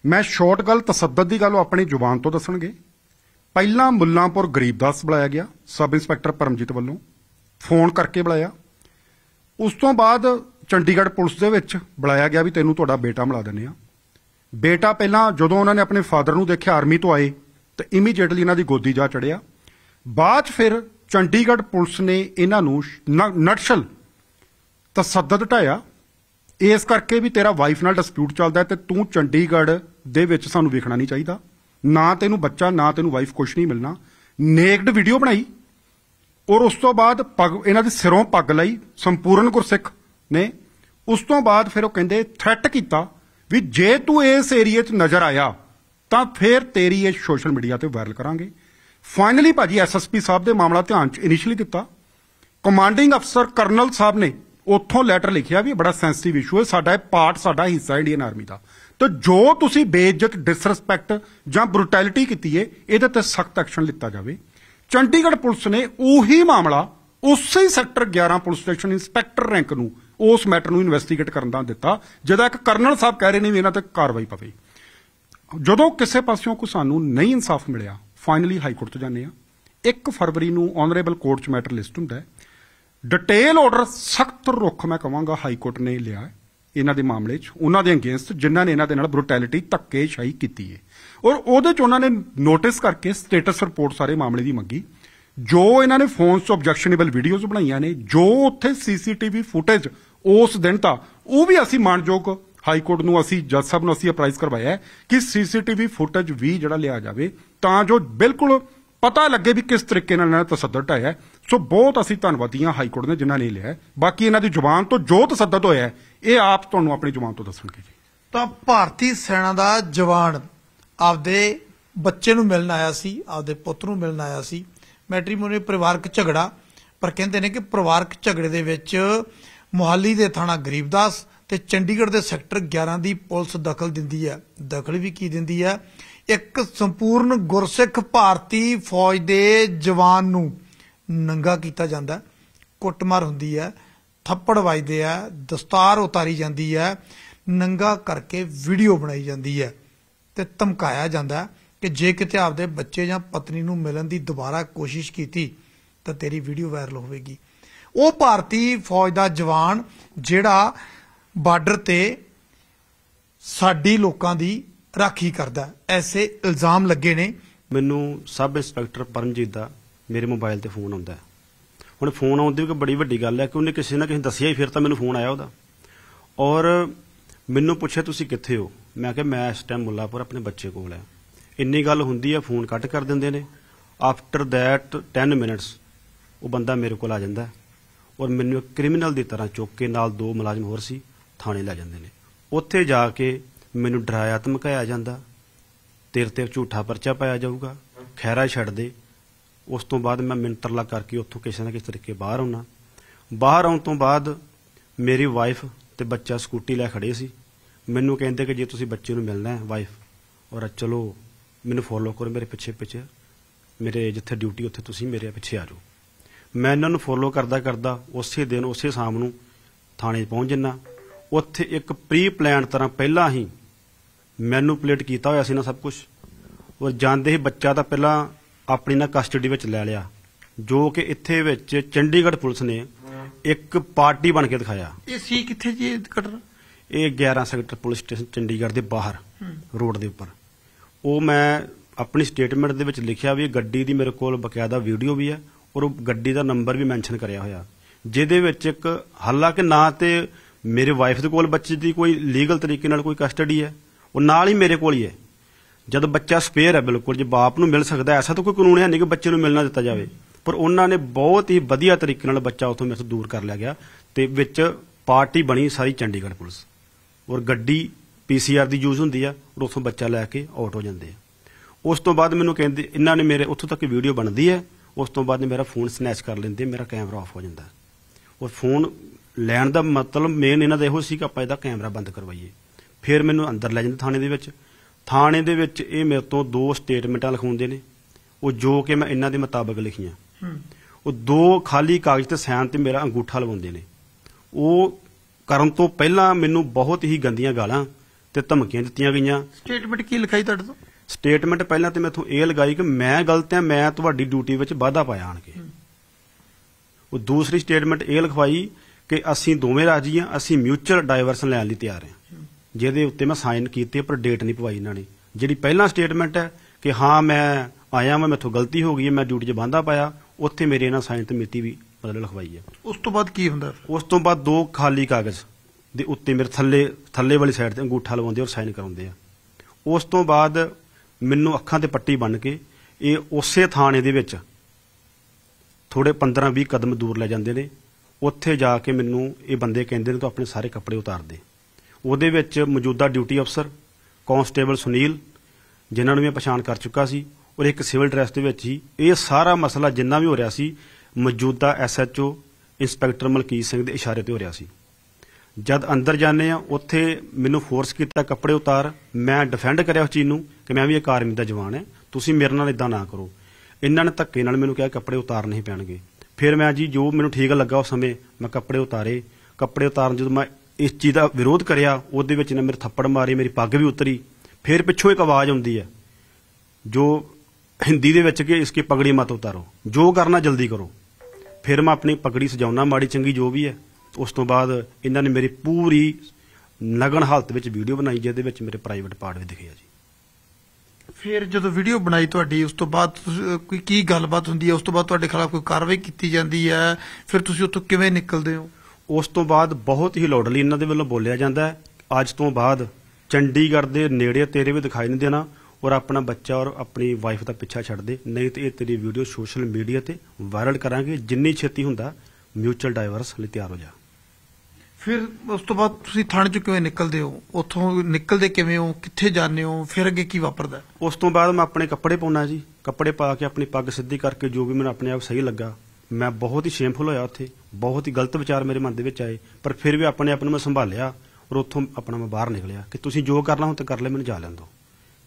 ਮੈਂ ਸ਼ਾਰਟ ਗੱਲ ਤਸੱਦਦ ਦੀ ਗੱਲ ਉਹ ਆਪਣੀ ਜ਼ੁਬਾਨ ਤੋਂ ਦੱਸਣਗੇ ਪਹਿਲਾਂ ਮੁੱਲਾਂਪੁਰ ਗਰੀਬਦਾਸ ਬੁਲਾਇਆ ਗਿਆ ਸਬ ਇੰਸਪੈਕਟਰ ਪਰਮਜੀਤ ਵੱਲੋਂ ਫੋਨ ਕਰਕੇ ਬੁਲਾਇਆ ਉਸ ਤੋਂ ਬਾਅਦ ਚੰਡੀਗੜ੍ਹ ਪੁਲਿਸ ਦੇ ਵਿੱਚ ਬੁਲਾਇਆ ਗਿਆ ਵੀ ਤੈਨੂੰ ਤੁਹਾਡਾ ਬੇਟਾ ਮਿਲਾ ਦਿੰਨੇ ਆ ਬੇਟਾ ਪਹਿਲਾਂ ਜਦੋਂ ਉਹਨਾਂ ਨੇ ਆਪਣੇ ਫਾਦਰ ਨੂੰ ਦੇਖਿਆ ਆਰਮੀ ਤੋਂ ਆਏ ਤਾਂ ਇਮੀਡੀਏਟਲੀ ਇਹਨਾਂ ਦੀ ਗੋਦੀ ਜਾ ਚੜਿਆ ਬਾਅਦ ਫਿਰ ਚੰਡੀਗੜ੍ਹ ਪੁਲਿਸ ਨੇ ਇਹਨਾਂ ਨੂੰ ਨਟਸ਼ਲ ਤਸੱਦਦ ਢਾਇਆ ਇਸ ਕਰਕੇ ਵੀ ਤੇਰਾ ਵਾਈਫ ਨਾਲ ਡਿਸਪਿਊਟ ਚੱਲਦਾ ਤੇ ਤੂੰ ਚੰਡੀਗੜ੍ਹ ਦੇ ਵਿੱਚ ਸਾਨੂੰ ਵੇਖਣਾ ਨਹੀਂ ਚਾਹੀਦਾ ਨਾ ਤੈਨੂੰ ਬੱਚਾ ਨਾ ਤੈਨੂੰ ਵਾਈਫ ਕੁਝ ਨਹੀਂ ਮਿਲਣਾ ਨੇਕਡ ਵੀਡੀਓ ਬਣਾਈ ਔਰ ਉਸ ਤੋਂ ਬਾਅਦ ਪੱਗ ਇਹਨਾਂ ਦੇ ਸਿਰੋਂ ਪੱਗ ਲਈ ਸੰਪੂਰਨ ਗੁਰਸਿੱਖ ਨੇ ਉਸ ਤੋਂ ਬਾਅਦ ਫਿਰ ਉਹ ਕਹਿੰਦੇ ਥ੍ਰੈਟ ਕੀਤਾ ਵੀ ਜੇ ਤੂੰ ਇਸ ਏਰੀਆ 'ਚ ਨਜ਼ਰ ਆਇਆ ਤਾਂ ਫਿਰ ਤੇਰੀ ਇਹ ਸੋਸ਼ਲ ਮੀਡੀਆ ਤੇ ਵਾਇਰਲ ਕਰਾਂਗੇ ਫਾਈਨਲੀ ਭਾਜੀ ਐਸਐਸਪੀ ਸਾਹਿਬ ਦੇ ਮਾਮਲਾ ਧਿਆਨ 'ਚ ਇਨੀਸ਼ੀਅਲੀ ਦਿੱਤਾ ਕਮਾਂਡਿੰਗ ਅਫਸਰ ਕਰਨਲ ਸਾਹਿਬ ਨੇ ਉੱਥੋਂ ਲੈਟਰ ਲਿਖਿਆ ਵੀ ਬੜਾ ਸੈਂਸਿਟਿਵ ਇਸ਼ੂ ਹੈ ਸਾਡਾ ਇਹ ਪਾਰਟ ਸਾਡਾ ਹਿੱਸਾ ਇੰਡੀਅਨ ਆਰਮੀ ਦਾ ਤੇ ਜੋ ਤੁਸੀਂ ਬੇਇੱਜ਼ਤ ਡਿਸਰੈਸਪੈਕਟ ਜਾਂ ਬਰੂਟੈਲਿਟੀ ਕੀਤੀ ਏ ਇਹਦੇ ਤੇ ਸਖਤ ਐਕਸ਼ਨ ਲਿੱਤਾ ਜਾਵੇ ਚੰਡੀਗੜ੍ਹ ਪੁਲਿਸ ਨੇ ਉਹੀ ਮਾਮਲਾ ਉਸੇ sector 11 police station inspector rank ਨੂੰ ਉਸ ਮੈਟਰ ਨੂੰ ਇਨਵੈਸਟੀਗੇਟ ਕਰਨ ਦਾ ਦਿੱਤਾ ਜਿਹਦਾ ਇੱਕ ਕਰਨਲ ਸਾਹਿਬ ਕਹਿ ਰਹੇ ਨੇ ਵੀ ਇਹਨਾਂ ਤੇ ਕਾਰਵਾਈ ਪਵੇ ਜਦੋਂ ਕਿਸੇ ਪਾਸਿਓਂ ਕੋ ਸਾਨੂੰ ਨਹੀਂ ਇਨਸਾਫ ਮਿਲਿਆ ਫਾਈਨਲੀ ਹਾਈ ਕੋਰਟ ਤੋਂ ਜਾਂਦੇ ਆ 1 ਫਰਵਰੀ ਨੂੰ ਆਨਰੇਬਲ ਕੋਰਟ ਚ ਮੈਟਰ ਲਿਸਟ ਹੁੰਦਾ ਹੈ ਡਿਟੇਲ ਆਰਡਰ ਸਖਤ ਰੁਖ ਮੈਂ ਕਹਾਂਗਾ ਹਾਈ ਕੋਰਟ ਨੇ ਲਿਆ ਹੈ ਇਹਨਾਂ ਦੇ ਮਾਮਲੇ 'ਚ ਉਹਨਾਂ ਦੇ ਅਗੇਂਸਟ ਜਿਨ੍ਹਾਂ ਨੇ ਇਹਨਾਂ ਦੇ ਨਾਲ ਧੱਕੇ ਧੱਕੇਸ਼ਾਹੀ ਕੀਤੀ ਹੈ ਔਰ ਉਹਦੇ 'ਚ ਉਹਨਾਂ ਨੇ ਨੋਟਿਸ ਕਰਕੇ ਸਟੇਟਸ ਰਿਪੋਰਟ ਸਾਰੇ ਮਾਮਲੇ ਦੀ ਮੰਗੀ ਜੋ ਇਹਨਾਂ ਨੇ ਫੋਨਸ ਤੋਂ ਆਬਜੈਕਸ਼ਨੇਬਲ ਵੀਡੀਓਜ਼ ਬਣਾਈਆਂ ਨੇ ਜੋ ਉੱਥੇ ਸੀਸੀਟੀਵੀ ਫੁਟੇਜ ਉਸ ਦਿਨ ਤਾਂ ਉਹ ਵੀ ਅਸੀਂ ਮਾਨਯੋਗ ਹਾਈ ਕੋਰਟ ਨੂੰ ਅਸੀਂ ਜੱਜ ਸਾਹਿਬ ਨੂੰ ਅਸੀਂ ਅਪਰਾਈਜ਼ ਕਰਵਾਇਆ ਕਿ ਸੀਸੀਟੀਵੀ ਫੁਟੇਜ ਵੀ ਜਿਹੜਾ ਲਿਆ ਜਾਵੇ ਤਾਂ ਜੋ ਬਿਲਕੁਲ ਪਤਾ ਲੱਗੇ ਵੀ ਕਿਸ ਤਰੀਕੇ ਨਾਲ ਇਹਨਾਂ ਤਸੱਦਦ ਢਾਇਆ ਸੋ ਬਹੁਤ ਅਸੀਂ ਹਾਂ ਹਾਈ ਕੋਰਟ ਨੇ ਜਿਨ੍ਹਾਂ ਨੇ ਲਿਆ ਬਾਕੀ ਇਹਨਾਂ ਦੀ ਜ਼ੁਬਾਨ ਤੋਂ ਜੋ ਤਸੱਦਦ ਹੋਇਆ ਇਹ ਆਪ ਤੁਹਾਨੂੰ ਆਪਣੀ ਜ਼ੁਬਾਨ ਤੋਂ ਦੱਸਣਗੇ ਜੀ ਤਾਂ ਭਾਰਤੀ ਸੈਨਾ ਦਾ ਜਵਾਨ ਆਪਦੇ ਬੱਚੇ ਨੂੰ ਮਿਲਣ ਆਇਆ ਸੀ ਆਪਦੇ ਪੁੱਤ ਨੂੰ ਮਿਲਣ ਆਇਆ ਸੀ ਮੈਟ੍ਰੀਮੋਨੀ ਪਰਿਵਾਰਕ ਝਗੜਾ ਪਰ ਕਹਿੰਦੇ ਨੇ ਕਿ ਪਰਿਵਾਰਕ ਝਗੜੇ ਦੇ ਵਿੱਚ ਮੁਹਾਲੀ ਦੇ ਥਾਣਾ ਗਰੀਬਦਾਸ ਤੇ ਚੰਡੀਗੜ੍ਹ ਦੇ ਸੈਕਟਰ 11 ਦੀ ਪੁਲਿਸ ਦਖਲ ਦਿੰਦੀ ਹੈ ਦਖਲ ਵੀ ਕੀ ਦਿੰਦੀ ਹੈ ਇੱਕ ਸੰਪੂਰਨ ਗੁਰਸਿੱਖ ਭਾਰਤੀ ਫੌਜ ਦੇ ਜਵਾਨ ਨੂੰ ਨੰਗਾ ਕੀਤਾ ਜਾਂਦਾ ਕੁੱਟਮਾਰ ਹੁੰਦੀ ਹੈ ਥੱਪੜ ਵੱਜਦੇ ਆ ਦਸਤਾਰ ਉਤਾਰੀ ਜਾਂਦੀ ਹੈ ਨੰਗਾ ਕਰਕੇ ਵੀਡੀਓ ਬਣਾਈ ਜਾਂਦੀ ਹੈ ਤੇ ਧਮਕਾਇਆ ਜਾਂਦਾ ਕਿ ਜੇ ਕਿਤੇ ਆਪਦੇ ਬੱਚੇ ਜਾਂ ਪਤਨੀ ਨੂੰ ਮਿਲਣ ਦੀ ਦੁਬਾਰਾ ਕੋਸ਼ਿਸ਼ ਕੀਤੀ ਤਾਂ ਤੇਰੀ ਵੀਡੀਓ ਵਾਇਰਲ ਹੋਵੇਗੀ ਉਹ ਭਾਰਤੀ ਫੌਜ ਦਾ ਜਵਾਨ ਜਿਹੜਾ ਬਾਰਡਰ ਤੇ ਸਾਡੀ ਲੋਕਾਂ ਦੀ ਰਾਖੀ ਕਰਦਾ ਐਸੇ ਇਲਜ਼ਾਮ ਲੱਗੇ ਨੇ ਮੈਨੂੰ ਸਬ ਇੰਸਪੈਕਟਰ ਪਰਮਜੀਤ ਦਾ ਮੇਰੇ ਮੋਬਾਈਲ ਤੇ ਫੋਨ ਆਉਂਦਾ ਹੁਣ ਫੋਨ ਆਉਂਦੇ ਵੀ ਬੜੀ ਵੱਡੀ ਗੱਲ ਹੈ ਕਿ ਉਹਨੇ ਕਿਸੇ ਨਾ ਕਿਸੇ ਦੱਸਿਆ ਹੀ ਫਿਰ ਤਾਂ ਮੈਨੂੰ ਫੋਨ ਆਇਆ ਉਹਦਾ ਔਰ ਮੈਨੂੰ ਪੁੱਛਿਆ ਤੁਸੀਂ ਕਿੱਥੇ ਹੋ ਮੈਂ ਕਿਹਾ ਮੈਂ ਇਸ ਟਾਈਮ ਮੁੱਲਾਪੁਰ ਆਪਣੇ ਬੱਚੇ ਕੋਲ ਆ ਇੰਨੀ ਗੱਲ ਹੁੰਦੀ ਆ ਫੋਨ ਕੱਟ ਕਰ ਦਿੰਦੇ ਨੇ ਆਫਟਰ ਦੈਟ 10 ਮਿੰਟਸ ਉਹ ਬੰਦਾ ਮੇਰੇ ਕੋਲ ਆ ਜਾਂਦਾ ਔਰ ਮੈਨੂੰ ਕ੍ਰਿਮੀਨਲ ਦੀ ਤਰ੍ਹਾਂ ਚੁੱਕ ਕੇ ਨਾਲ ਦੋ ਮੁਲਾਜ਼ਮ ਹੋਰ ਸੀ ਥਾਣੇ ਲੈ ਜਾਂਦੇ ਨੇ ਉੱਥੇ ਜਾ ਕੇ ਮੈਨੂੰ ਡਰਾਇਆ ਧਮਕਾਇਆ ਜਾਂਦਾ ਤੇਰੇ ਤੇ ਝੂਠਾ ਪਰਚਾ ਪਾਇਆ ਜਾਊਗਾ ਖੈਰਾ ਛੱਡ ਦੇ ਉਸ ਤੋਂ ਬਾਅਦ ਮੈਂ ਮਿੰਤਰਲਾ ਕਰਕੇ ਉੱਥੋਂ ਕਿਸੇ ਨਾ ਕਿਸੇ ਤਰੀਕੇ ਬਾਹਰ ਆਉਣਾ ਬਾਹਰ ਆਉਣ ਤੋਂ ਬਾਅਦ ਮੇਰੀ ਵਾਈਫ ਤੇ ਬੱਚਾ ਸਕੂਟੀ ਲੈ ਖੜੇ ਸੀ ਮੈਨੂੰ ਕਹਿੰਦੇ ਕਿ ਜੇ ਤੁਸੀਂ ਬੱਚੇ ਨੂੰ ਮਿਲਣਾ ਹੈ ਵਾਈਫ ਔਰ ਚਲੋ ਮੈਨੂੰ ਫੋਲੋ ਕਰੋ ਮੇਰੇ ਪਿੱਛੇ ਪਿੱਛੇ ਮੇਰੇ ਜਿੱਥੇ ਡਿਊਟੀ ਉੱਥੇ ਤੁਸੀਂ ਮੇਰੇ ਪਿੱਛੇ ਆ ਜਾਓ ਮੈਂ ਇਹਨਾਂ ਨੂੰ ਫੋਲੋ ਕਰਦਾ ਕਰਦਾ ਉਸੇ ਦਿਨ ਉਸੇ ਸ਼ਾਮ ਨੂੰ ਥਾਣੇ ਪਹੁੰਚ ਜਿੰਨਾ ਉੱਥੇ ਇੱਕ ਪ੍ਰੀ ਪਲਾਨ ਤਰ੍ਹਾਂ ਪਹਿਲਾਂ ਹੀ ਮੈਨੂਪੂਲੇਟ ਕੀਤਾ ਹੋਇਆ ਸੀ ਨਾ ਸਭ ਕੁਝ ਔਰ ਜਾਂਦੇ ਹੀ ਬੱਚਾ ਤਾਂ ਪਹਿਲਾਂ ਆਪਣੀ ਨਾ ਕਸਟਡੀ ਵਿੱਚ ਲੈ ਲਿਆ ਜੋ ਕਿ ਇੱਥੇ ਵਿੱਚ ਚੰਡੀਗੜ੍ਹ ਪੁਲਿਸ ਨੇ ਇੱਕ ਪਾਰਟੀ ਬਣ ਕੇ ਦਿਖਾਇਆ ਇਹ ਸੀ ਕਿੱਥੇ ਜੀ ਕਟਰ ਇਹ 11 ਸੈਕਟਰ ਪੁਲਿਸ ਸਟੇਸ਼ਨ ਚੰਡੀਗੜ੍ਹ ਦੇ ਬਾਹਰ ਰੋਡ ਦੇ ਉੱਪਰ ਉਹ ਮੈਂ ਆਪਣੀ ਸਟੇਟਮੈਂਟ ਦੇ ਵਿੱਚ ਲਿਖਿਆ ਵੀ ਗੱਡੀ ਦੀ ਮੇਰੇ ਕੋਲ ਬਕਾਇਦਾ ਵੀਡੀਓ ਵੀ ਹੈ ਔਰ ਉਹ ਗੱਡੀ ਦਾ ਨੰਬਰ ਵੀ ਮੈਂਸ਼ਨ ਕਰਿਆ ਹੋਇਆ ਜਿਹਦੇ ਵਿੱਚ ਇੱਕ ਹਾਲਾਂਕਿ ਨਾ ਤੇ ਮੇਰੇ ਵਾਈਫ ਦੇ ਕੋਲ ਬੱਚੇ ਦੀ ਕੋਈ ਲੀਗਲ ਤਰੀਕੇ ਨਾਲ ਕੋਈ ਕਸਟਡੀ ਹੈ ਉਹ ਨਾਲ ਹੀ ਮੇਰੇ ਕੋਲ ਹੀ ਹੈ ਜਦ ਬੱਚਾ ਸਪੇਅਰ ਹੈ ਬਿਲਕੁਲ ਜੇ ਬਾਪ ਨੂੰ ਮਿਲ ਸਕਦਾ ਐਸਾ ਤਾਂ ਕੋਈ ਕਾਨੂੰਨ ਹੈ ਨਹੀਂ ਕਿ ਬੱਚੇ ਨੂੰ ਮਿਲਣਾ ਦਿੱਤਾ ਜਾਵੇ ਪਰ ਉਹਨਾਂ ਨੇ ਬਹੁਤ ਹੀ ਵਧੀਆ ਤਰੀਕੇ ਨਾਲ ਬੱਚਾ ਉਥੋਂ ਮੇਰੇ ਤੋਂ ਦੂਰ ਕਰ ਲਿਆ ਗਿਆ ਤੇ ਵਿੱਚ ਪਾਰਟੀ ਬਣੀ ਸਾਰੀ ਚੰਡੀਗੜ੍ਹ ਪੁਲਿਸ ਔਰ ਗੱਡੀ ਪੀਸੀਆਰ ਦੀ ਯੂਜ਼ ਹੁੰਦੀ ਆ ਔਰ ਉਥੋਂ ਬੱਚਾ ਲੈ ਕੇ ਆਊਟ ਹੋ ਜਾਂਦੇ ਆ ਉਸ ਤੋਂ ਬਾਅਦ ਮੈਨੂੰ ਕਹਿੰਦੇ ਇਹਨਾਂ ਨੇ ਮੇਰੇ ਉਥੋਂ ਤੱਕ ਵੀਡੀਓ ਬਣਦੀ ਹੈ ਉਸ ਤੋਂ ਬਾਅਦ ਮੇਰਾ ਫੋਨ ਸਨੈਚ ਕਰ ਲੈਂਦੇ ਮੇਰਾ ਕੈਮਰਾ ਆਫ ਹੋ ਜਾਂਦਾ ਔਰ ਫੋਨ ਲੈਣ ਦਾ ਮਤਲਬ ਮੇਨ ਇਹਨਾਂ ਦਾ ਇਹੋ ਸੀ ਕਿ ਆਪਾਂ ਇਹਦਾ ਕੈਮਰਾ ਬੰਦ ਕਰਵਾਈਏ ਫਿਰ ਮੈਨੂੰ ਅੰਦਰ ਲੈ ਜਾਂਦੇ ਥਾਣੇ ਦੇ ਵਿੱਚ ਥਾਣੇ ਦੇ ਵਿੱਚ ਇਹ ਮੇਰੇ ਤੋਂ ਦੋ ਸਟੇਟਮੈਂਟਾਂ ਲਿਖਾਉਂਦੇ ਨੇ ਉਹ ਜੋ ਕਿ ਮੈਂ ਇਹਨਾਂ ਦੇ ਮੁਤਾਬਕ ਲਿਖੀਆਂ ਉਹ ਦੋ ਖਾਲੀ ਕਾਗਜ਼ ਤੇ ਸਾਈਨ ਤੇ ਮੇਰਾ ਅੰਗੂਠਾ ਲਵਾਉਂਦੇ ਨੇ ਉਹ ਕਰਨ ਤੋਂ ਪਹਿਲਾਂ ਮੈਨੂੰ ਬਹੁਤ ਹੀ ਗੰਦੀਆਂ ਗਾਲਾਂ ਤੇ ਧਮਕੀਆਂ ਦਿੱਤੀਆਂ ਗਈਆਂ ਸਟੇਟਮੈਂਟ ਕੀ ਲਿਖਾਈ ਤੁਹਾਡੇ ਤੋਂ ਸਟੇਟਮੈਂਟ ਪਹਿਲਾਂ ਤੇ ਮੈਥੋਂ ਇਹ ਲਗਾਈ ਕਿ ਮੈਂ ਗਲਤ ਹਾਂ ਮੈਂ ਤੁਹਾਡੀ ਡਿਊਟੀ ਵਿੱਚ ਵਾਧਾ ਪਾਇਆ ਆਣ ਕੇ ਉਹ ਦੂਸਰੀ ਸਟੇਟਮੈਂਟ ਇਹ ਲਿਖਵਾਈ ਕਿ ਅਸੀਂ ਦੋਵੇਂ ਰਾਜੀ ਹਾਂ ਅਸੀਂ ਮਿਊਚੁਅਲ ਡਾਈਵਰਸਨ ਲੈਣ ਲਈ ਤਿਆਰ ਹਾਂ ਜਿਹਦੇ ਉੱਤੇ ਮੈਂ ਸਾਈਨ ਕੀਤੇ ਪਰ ਡੇਟ ਨਹੀਂ ਪਵਾਈ ਇਹਨਾਂ ਨੇ ਜਿਹੜੀ ਪਹਿਲਾਂ ਸਟੇਟਮੈਂਟ ਹੈ ਕਿ ਹਾਂ ਮੈਂ ਆਇਆ ਮੈਂ ਮੈਥੋਂ ਗਲਤੀ ਹੋ ਗਈ ਹੈ ਮੈਂ ਡਿਊਟੀ 'ਚ ਬੰਦਾ ਪਾਇਆ ਉੱਥੇ ਮੇਰੇ ਇਹਨਾਂ ਸਾਈਨ ਤੇ ਮਿਤੀ ਵੀ ਬਦਲ ਲਿਖਵਾਈ ਹੈ ਉਸ ਤੋਂ ਬਾਅਦ ਕੀ ਹੁੰਦਾ ਉਸ ਤੋਂ ਬਾਅਦ ਦੋ ਖਾਲੀ ਕਾਗਜ਼ ਦੇ ਉੱਤੇ ਮੇਰੇ ਥੱਲੇ ਥੱਲੇ ਵਾਲੀ ਸਾਈਡ ਤੇ ਅੰਗੂਠਾ ਲਵਾਉਂਦੇ ਔਰ ਸਾਈਨ ਕਰਾਉਂਦੇ ਆ ਉਸ ਤੋਂ ਬਾਅਦ ਮੈਨੂੰ ਅੱਖਾਂ ਤੇ ਪੱਟੀ ਬੰਨ ਕੇ ਇਹ ਉਸੇ ਥਾਣੇ ਦੇ ਵਿੱਚ ਥੋੜੇ 15-20 ਕਦਮ ਦੂਰ ਲੈ ਜਾਂਦੇ ਨੇ ਉੱਥੇ ਜਾ ਕੇ ਮੈਨੂੰ ਇਹ ਬੰਦੇ ਕਹਿੰਦੇ ਨੇ ਤੂੰ ਆਪਣੇ ਸਾਰੇ ਕੱਪੜੇ ਉਤਾਰ ਦੇ ਉਹਦੇ ਵਿੱਚ ਮੌਜੂਦਾ ਡਿਊਟੀ ਅਫਸਰ ਕਾਂਸਟੇਬਲ ਸੁਨੀਲ ਜਿਨ੍ਹਾਂ ਨੂੰ ਮੈਂ ਪਛਾਣ ਕਰ ਚੁੱਕਾ ਸੀ ਔਰ ਇੱਕ ਸਿਵਲ ਡਰੈਸ ਦੇ ਵਿੱਚ ਹੀ ਇਹ ਸਾਰਾ ਮਸਲਾ ਜਿੰਨਾ ਵੀ ਹੋ ਰਿਹਾ ਸੀ ਮੌਜੂਦਾ ਐਸਐਚਓ ਇੰਸਪੈਕਟਰ ਮਲਕੀਤ ਸਿੰਘ ਦੇ ਇਸ਼ਾਰੇ ਤੇ ਹੋ ਰਿਹਾ ਸੀ ਜਦ ਅੰਦਰ ਜਾਂਦੇ ਆ ਉੱਥੇ ਮੈਨੂੰ ਫੋਰਸ ਕੀਤਾ ਕੱਪੜੇ ਉਤਾਰ ਮੈਂ ਡਿਫੈਂਡ ਕਰਿਆ ਉਸ ਚੀਜ਼ ਨੂੰ ਕਿ ਮੈਂ ਵੀ ਇੱਕ ਆਰਮੀ ਦਾ ਜਵਾਨ ਹਾਂ ਤੁਸੀਂ ਮੇਰੇ ਨਾਲ ਇਦਾਂ ਨਾ ਕਰੋ ਇਹਨਾਂ ਨੇ ਧੱਕੇ ਨਾਲ ਮੈਨੂੰ ਕਿਹਾ ਕੱਪੜੇ ਉਤਾਰਨੇ ਪੈਣਗੇ ਫਿਰ ਮੈਂ ਜੀ ਜੋ ਮੈਨੂੰ ਠੀਕ ਲੱਗਾ ਉਸ ਸਮੇਂ ਮੈਂ ਕੱਪੜੇ ਉਤਾਰੇ ਕੱਪੜੇ ਉਤਾਰਨ ਜਦੋਂ ਮੈਂ ਇਸ ਚੀਜ਼ ਦਾ ਵਿਰੋਧ ਕਰਿਆ ਉਹਦੇ ਵਿੱਚ ਨੇ ਮੇਰੇ ਥੱਪੜ ਮਾਰੇ ਮੇਰੀ ਪੱਗ ਵੀ ਉਤਰੀ ਫਿਰ ਪਿੱਛੋਂ ਇੱਕ ਆਵਾਜ਼ ਆਉਂਦੀ ਹੈ ਜੋ ਹਿੰਦੀ ਦੇ ਵਿੱਚ ਕਿ ਇਸਕੀ ਪਗੜੀ ਮਤ ਉਤਾਰੋ ਜੋ ਕਰਨਾ ਜਲਦੀ ਕਰੋ ਫਿਰ ਮੈਂ ਆਪਣੀ ਪਗੜੀ ਸਜਾਉਣਾ ਮਾੜੀ ਚੰਗੀ ਜੋ ਵੀ ਹੈ ਉਸ ਤੋਂ ਬਾਅਦ ਇਹਨਾਂ ਨੇ ਮੇਰੀ ਪੂਰੀ ਨਗਨ ਹਾਲਤ ਵਿੱਚ ਵੀਡੀਓ ਬਣਾਈ ਜਿਹਦੇ ਵਿੱਚ ਮੇਰੇ ਪ੍ਰਾਈਵੇਟ ਪਾਰਟ ਵੀ ਦਿਖਿਆ ਜੀ ਫਿਰ ਜਦੋਂ ਵੀਡੀਓ ਬਣਾਈ ਤੁਹਾਡੀ ਉਸ ਤੋਂ ਬਾਅਦ ਕੋਈ ਕੀ ਗੱਲਬਾਤ ਹੁੰਦੀ ਹੈ ਉਸ ਤੋਂ ਬਾਅਦ ਤੁਹਾਡੇ ਖਿਲਾਫ ਕੋਈ ਕਾਰਵਾਈ ਕੀਤੀ ਜਾਂਦੀ ਹੈ ਫਿਰ ਤੁਸੀਂ ਉੱਥੋਂ ਕਿਵੇਂ ਨਿਕਲਦੇ ਹੋ ਉਸ ਤੋਂ ਬਾਅਦ ਬਹੁਤ ਹੀ ਲੋਡਲੀ ਇਹਨਾਂ ਦੇ ਵੱਲੋਂ ਬੋਲਿਆ ਜਾਂਦਾ ਹੈ ਅੱਜ ਤੋਂ ਬਾਅਦ ਚੰਡੀਗੜ੍ਹ ਦੇ ਨੇੜੇ ਤੇਰੇ ਵੀ ਦਿਖਾਈ ਨਹੀਂ ਦੇਣਾ ਔਰ ਆਪਣਾ ਬੱਚਾ ਔਰ ਆਪਣੀ ਵਾਈਫ ਦਾ ਪਿੱਛਾ ਛੱਡ ਦੇ ਨਹੀਂ ਤੇ ਇਹ ਤੇਰੀ ਵੀਡੀਓ ਸੋਸ਼ਲ ਮੀਡੀਆ ਤੇ ਵਾਇਰਲ ਕਰਾਂਗੇ ਜਿੰਨੀ ਛੇਤੀ ਹੁੰਦਾ ਮਿਊਚੁਅਲ ਡਾਈਵਰਸ ਲਈ ਤਿਆਰ ਹੋ ਜਾ ਫਿਰ ਉਸ ਤੋਂ ਬਾਅਦ ਤੁਸੀਂ ਥਾਣੇ ਚੋਂ ਕਿਵੇਂ ਨਿਕਲਦੇ ਹੋ ਉੱਥੋਂ ਨਿਕਲਦੇ ਕਿਵੇਂ ਹੋ ਕਿੱਥੇ ਜਾਂਦੇ ਹੋ ਫਿਰ ਅੱਗੇ ਕੀ ਵਾਪਰਦਾ ਉਸ ਤੋਂ ਬਾਅਦ ਮੈਂ ਆਪਣੇ ਕੱਪੜੇ ਪਾਉਣਾ ਜੀ ਕੱਪੜੇ ਪਾ ਕੇ ਆਪਣੀ ਪੱਗ ਸਿੱਧੀ ਕਰਕੇ ਜੋ ਵੀ ਮੈਨੂੰ ਆਪਣੇ ਆਪ ਸਹੀ ਲੱਗਾ ਮੈਂ ਬਹੁਤ ਹੀ ਸ਼ੇਮਫੁਲ ਹੋਇਆ ਉੱਥੇ ਬਹੁਤ ਹੀ ਗਲਤ ਵਿਚਾਰ ਮੇਰੇ ਮਨ ਦੇ ਵਿੱਚ ਆਏ ਪਰ ਫਿਰ ਵੀ ਆਪਣੇ ਆਪ ਨੂੰ ਮੈਂ ਸੰਭਾਲਿਆ ਔਰ ਉੱਥੋਂ ਆਪਣਾ ਮੈਂ ਬਾਹਰ ਨਿਕਲਿਆ ਕਿ ਤੁਸੀਂ ਜੋ ਕਰਨਾ ਹੋ ਤਾਂ ਕਰ ਲੈ ਮੈਨੂੰ ਜਾ ਲੈਣ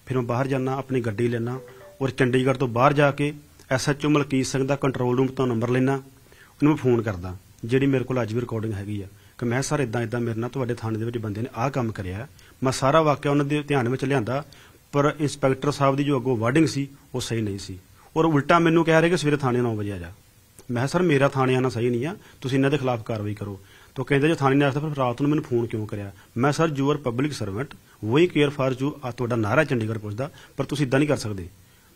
ਫਿਰ ਮੈਂ ਬਾਹਰ ਜਾਣਾ ਆਪਣੀ ਗੱਡੀ ਲੈਣਾ ਔਰ ਚੰਡੀਗੜ੍ਹ ਤੋਂ ਬਾਹਰ ਜਾ ਕੇ ਐਸਐਚਓ ਮਲਕੀਤ ਸਿੰਘ ਦਾ ਕੰਟਰੋਲ ਰੂਮ ਤੋਂ ਨੰਬਰ ਲੈਣਾ ਉਹਨੂੰ ਮੈਂ ਫੋਨ ਕਰਦਾ ਜਿਹੜੀ ਮੇਰੇ ਕੋਲ ਅੱਜ ਵੀ ਰਿਕਾਰਡਿੰਗ ਹੈਗੀ ਆ ਕਿ ਮੈਂ ਸਰ ਇਦਾਂ ਇਦਾਂ ਮੇਰੇ ਨਾਲ ਤੁਹਾਡੇ ਥਾਣੇ ਦੇ ਵਿੱਚ ਬੰਦੇ ਨੇ ਆਹ ਕੰਮ ਕਰਿਆ ਮੈਂ ਸਾਰਾ ਵਾਕਿਆ ਉਹਨਾਂ ਦੇ ਧਿਆਨ ਵਿੱਚ ਲਿਆਂਦਾ ਪਰ ਇੰਸਪੈਕਟਰ ਸਾਹਿਬ ਦੀ ਜੋ ਅੱਗੋਂ ਵਾਰਡਿੰਗ ਸੀ ਉਹ ਸਹੀ ਨਹੀਂ ਸੀ ਔਰ ਉਲਟਾ ਮੈਨੂੰ ਕਹਿ ਰਹੇ ਕਿ ਸਵੇਰੇ ਥਾਣੇ 9 ਵਜੇ ਆ ਜਾ ਮੈਂ ਸਰ ਮੇਰਾ ਥਾਣੇ ਆਣਾ ਸਹੀ ਨਹੀਂ ਆ ਤੁਸੀਂ ਇਹਨਾਂ ਦੇ ਖਿਲਾਫ ਕਾਰਵਾਈ ਕਰੋ ਤੋ ਕਹਿੰਦੇ ਜੋ ਥਾਣੇ ਨਾਲ ਆਖਦਾ ਫਿਰ ਰਾਤ ਨੂੰ ਮੈਨੂੰ ਫੋਨ ਕਿਉਂ ਕਰਿਆ ਮੈਂ sir you are public servant we care for you ਆ ਤੁਹਾਡਾ ਨਾਰਾ ਚੰਡੀਗੜ੍ਹ ਪੁੱਛਦਾ ਪਰ ਤੁਸੀਂ ਇਦਾਂ ਨਹੀਂ ਕਰ ਸਕਦੇ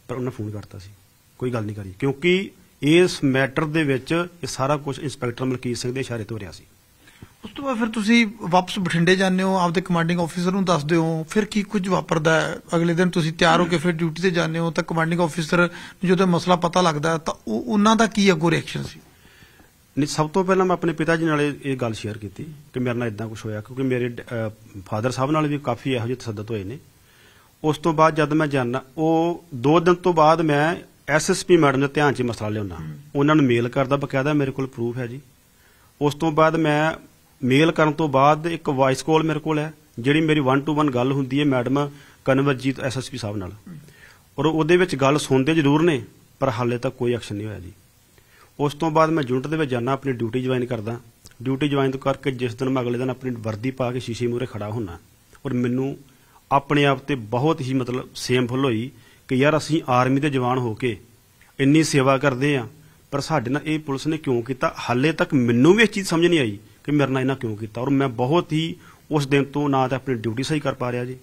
ਪਰ ਉਹਨਾਂ ਫੋਨ ਕਰਤਾ ਸੀ ਕੋਈ ਗੱਲ ਨਹੀਂ ਕਰੀ ਕਿਉਂਕਿ ਇਸ ਮੈਟਰ ਦੇ ਵਿੱਚ ਇਹ ਸਾਰਾ ਕੁਝ ਇੰਸਪੈਕਟਰ ਮਲਕੀਤ ਸਿੰਘ ਦੇ ਇਸ਼ਾਰੇ ਤੋਂ ਰਿਹਾ ਸੀ ਉਸ ਤੋਂ ਬਾਅਦ ਫਿਰ ਤੁਸੀਂ ਵਾਪਸ ਬਠਿੰਡੇ ਜਾਂਦੇ ਹੋ ਆਪਦੇ ਕਮਾਂਡਿੰਗ ਆਫੀਸਰ ਨੂੰ ਦੱਸਦੇ ਹੋ ਫਿਰ ਕੀ ਕੁਝ ਵਾਪਰਦਾ ਹੈ ਅਗਲੇ ਦਿਨ ਤੁਸੀਂ ਤਿਆਰ ਹੋ ਕੇ ਫਿਰ ਡਿਊਟੀ ਤੇ ਜਾਂਦੇ ਹੋ ਤਾਂ ਕਮਾਂਡਿੰਗ ਆਫੀਸਰ ਨੂੰ ਜਦੋਂ ਮਸਲਾ ਪਤਾ ਲੱਗਦਾ ਤਾਂ ਉਹ ਉਹਨਾਂ ਦਾ ਕੀ ਅਗੋ ਰਿਐਕਸ਼ਨ ਸੀ ਨਹੀਂ ਸਭ ਤੋਂ ਪਹਿਲਾਂ ਮੈਂ ਆਪਣੇ ਪਿਤਾ ਜੀ ਨਾਲ ਇਹ ਗੱਲ ਸ਼ੇਅਰ ਕੀਤੀ ਕਿ ਮੇਰੇ ਨਾਲ ਇਦਾਂ ਕੁਝ ਹੋਇਆ ਕਿਉਂਕਿ ਮੇਰੇ ਫਾਦਰ ਸਾਹਿਬ ਨਾਲ ਵੀ ਕਾਫੀ ਇਹੋ ਜਿਹੇ ਤਸੱਦਦ ਹੋਏ ਨੇ ਉਸ ਤੋਂ ਬਾਅਦ ਜਦ ਮੈਂ ਜਾਣਾ ਉਹ 2 ਦਿਨ ਤੋਂ ਬਾਅਦ ਮੈਂ ਐਸਐਸਪੀ ਮੈਡਮ ਦੇ ਧਿਆਨ 'ਚ ਮਸਲਾ ਲਿਆਉਣਾ ਉਹਨਾਂ ਨੂੰ ਮੇਲ ਕਰਦਾ ਬਕਾਇਦਾ ਮੇਰੇ ਕੋਲ ਪ੍ਰੂਫ ਹੈ ਜੀ ਉਸ ਤੋਂ ਬਾਅਦ ਮੈਂ ਮੇਲ ਕਰਨ ਤੋਂ ਬਾਅਦ ਇੱਕ ਵਾਇਸ ਕਾਲ ਮੇਰੇ ਕੋਲ ਹੈ ਜਿਹੜੀ ਮੇਰੀ 1 ਟੂ 1 ਗੱਲ ਹੁੰਦੀ ਹੈ ਮੈਡਮ ਕਨਵਰਜੀਤ ਐਸਐਸਪੀ ਸਾਹਿਬ ਨਾਲ ਔਰ ਉਹਦੇ ਵਿੱਚ ਗੱਲ ਸੁਣਦੇ ਜ਼ਰੂਰ ਨੇ ਪਰ ਹਾਲੇ ਤੱਕ ਕੋਈ ਐਕਸ਼ਨ ਨਹੀਂ ਹੋਇਆ ਜੀ ਉਸ ਤੋਂ ਬਾਅਦ ਮੈਂ ਜੁਨਟ ਦੇ ਵਿੱਚ ਜਾਣਾ ਆਪਣੀ ਡਿਊਟੀ ਜੁਆਇਨ ਕਰਦਾ ਡਿਊਟੀ ਜੁਆਇਨ ਤੋਂ ਕਰਕੇ ਜਿਸ ਦਿਨ ਮੈਂ ਅਗਲੇ ਦਿਨ ਆਪਣੀ ਵਰਦੀ ਪਾ ਕੇ ਸ਼ੀਸ਼ੇ ਮੂਰੇ ਖੜਾ ਹੁੰਨਾ ਔਰ ਮੈਨੂੰ ਆਪਣੇ ਆਪ ਤੇ ਬਹੁਤ ਹੀ ਮਤਲਬ ਫੁੱਲ ਹੋਈ ਕਿ ਯਾਰ ਅਸੀਂ ਆਰਮੀ ਦੇ ਜਵਾਨ ਹੋ ਕੇ ਇੰਨੀ ਸੇਵਾ ਕਰਦੇ ਆ ਪਰ ਸਾਡੇ ਨਾਲ ਇਹ ਪੁਲਿਸ ਨੇ ਕਿਉਂ ਕੀਤਾ ਹਾਲੇ ਤੱਕ ਮੈਨੂੰ ਵੀ ਇਹ ਚੀਜ਼ ਸਮਝ ਨਹੀਂ ਆਈ ਕਿ ਮੇਰੇ ਨਾਲ ਇਹਨਾਂ ਕਿਉਂ ਕੀਤਾ ਔਰ ਮੈਂ ਬਹੁਤ ਹੀ ਉਸ ਦਿਨ ਤੋਂ ਨਾ ਤਾਂ ਆਪਣੀ ਡਿਊਟੀ ਸਹੀ ਕਰ ਪਾ ਰਿਹਾ ਜੀ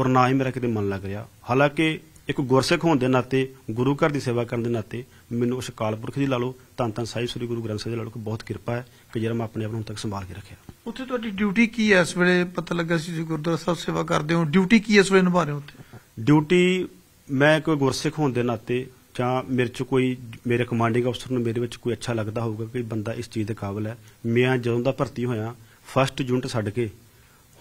ਔਰ ਨਾ ਹੀ ਮੇਰਾ ਕਿਤੇ ਮਨ ਲੱਗ ਰਿਹਾ ਹਾਲਾਂਕਿ ਇੱਕ ਗੁਰਸਿੱਖ ਹੋਣ ਦੇ ਨਾਤੇ ਗੁਰੂ ਘਰ ਦੀ ਸੇਵਾ ਕਰਨ ਦੇ ਨਾਤੇ ਮੈਨੂੰ ਉਸ ਕਾਲਪੁਰਖ ਜੀ ਲਾ ਲਓ ਤਾਂ ਤਾਂ ਸਾਹਿਬ ਸ੍ਰੀ ਗੁਰੂ ਗ੍ਰੰਥ ਸਾਹਿਬ ਜੀ ਲਾ ਲਓ ਕਿ ਬਹੁਤ ਕਿਰਪਾ ਹੈ ਕਿ ਜਿਹੜਾ ਮੈਂ ਆਪਣੇ ਆਪ ਨੂੰ ਤੱਕ ਸੰਭਾਲ ਕੇ ਰੱਖਿਆ ਉੱਥੇ ਤੁਹਾਡੀ ਡਿਊਟੀ ਕੀ ਹੈ ਇਸ ਵੇਲੇ ਪਤਾ ਲੱਗਾ ਸੀ ਜੀ ਗੁਰਦੁਆਰਾ ਸਾਹਿਬ ਸੇਵਾ ਕਰਦੇ ਹੋ ਡਿਊਟੀ ਕੀ ਹੈ ਇਸ ਵੇਲੇ ਨਿਭਾ ਰਹੇ ਹੋ ਉੱਥੇ ਡਿਊਟੀ ਮੈਂ ਕੋਈ ਗੁਰਸਿੱਖ ਹੋਣ ਦੇ ਨਾਤੇ ਜਾਂ ਮੇਰੇ ਚ ਕੋਈ ਮੇਰੇ ਕਮਾਂਡਿੰਗ ਅਫਸਰ ਨੂੰ ਮੇਰੇ ਵਿੱਚ ਕੋਈ ਅੱਛਾ ਲੱਗਦਾ ਹੋਊਗਾ ਕਿ ਬੰਦਾ ਇਸ ਚੀਜ਼ ਦੇ ਕਾਬਿਲ ਹੈ ਮੈਂ ਜਦੋਂ ਦਾ ਭਰਤੀ ਹੋਇਆ ਫਸਟ ਯੂਨਿਟ ਛੱਡ ਕੇ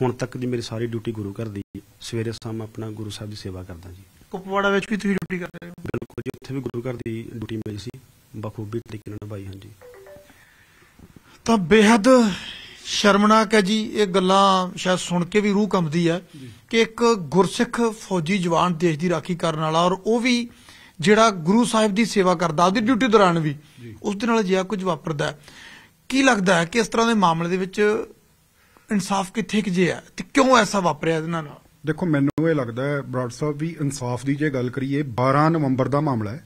ਹੁਣ ਤੱਕ ਦੀ ਮੇਰੀ ਸਾਰੀ ਡਿਊਟੀ ਗੁਰੂ ਘਰ ਦੀ ਸਵੇਰੇ ਸ਼ਾਮ ਆਪਣਾ ਗੁਰੂ ਸਾਹਿਬ ਦੀ ਸੇਵਾ ਕਰਦਾ ਜੀ ਕੁਪਵਾੜਾ ਵਿੱਚ ਵੀ ਤੁਸੀਂ ਡਿਊਟੀ ਕਰ ਰਹੇ ਹੋ ਬਿਲਕੁਲ ਜੀ ਉੱਥੇ ਵੀ ਗੁਰੂ ਘਰ ਦੀ ਡਿਊਟੀ ਮੇਰੀ ਸੀ ਬਖੂਬੀ ਤਰੀਕੇ ਨਾਲ ਨਿਭਾਈ ਹਾਂ ਜੀ ਤਾਂ ਬੇहद ਸ਼ਰਮਨਾਕ ਹੈ ਜੀ ਇਹ ਗੱਲਾਂ ਸ਼ਾਇਦ ਸੁਣ ਕੇ ਵੀ ਰੂਹ ਕੰਬਦੀ ਹੈ ਕਿ ਇੱਕ ਗੁਰਸਿੱਖ ਫੌਜੀ ਜਵਾਨ ਦੇਸ਼ ਦੀ ਰਾਖੀ ਕਰਨ ਵਾਲਾ ਔਰ ਉਹ ਵੀ ਜਿਹੜਾ ਗੁਰੂ ਸਾਹਿਬ ਦੀ ਸੇਵਾ ਕਰਦਾ ਉਹਦੀ ਡਿਊਟੀ ਦੌਰਾਨ ਵੀ ਉਸ ਦੇ ਨਾਲ ਜਿਆ ਕੁਝ ਵਾਪਰਦਾ ਕੀ ਲੱਗਦਾ ਹੈ ਕਿ ਇਸ ਤਰ੍ਹਾਂ ਦੇ ਮਾਮਲੇ ਦੇ ਵਿੱਚ ਇਨਸਾਫ ਕਿੱਥੇ ਕਿ ਜੇ ਹੈ ਤੇ ਕਿਉਂ ਐਸਾ ਵਾਪਰਿਆ ਇਹਨਾਂ ਨਾਲ ਦੇਖੋ ਮੈਨੂੰ ਇਹ ਲੱਗਦਾ ਹੈ ਬਰਾੜ ਸਾਹਿਬ ਵੀ ਇਨਸਾਫ ਦੀ ਜੇ ਗੱਲ ਕਰੀਏ 12 ਨਵੰਬਰ ਦਾ ਮਾਮਲਾ ਹੈ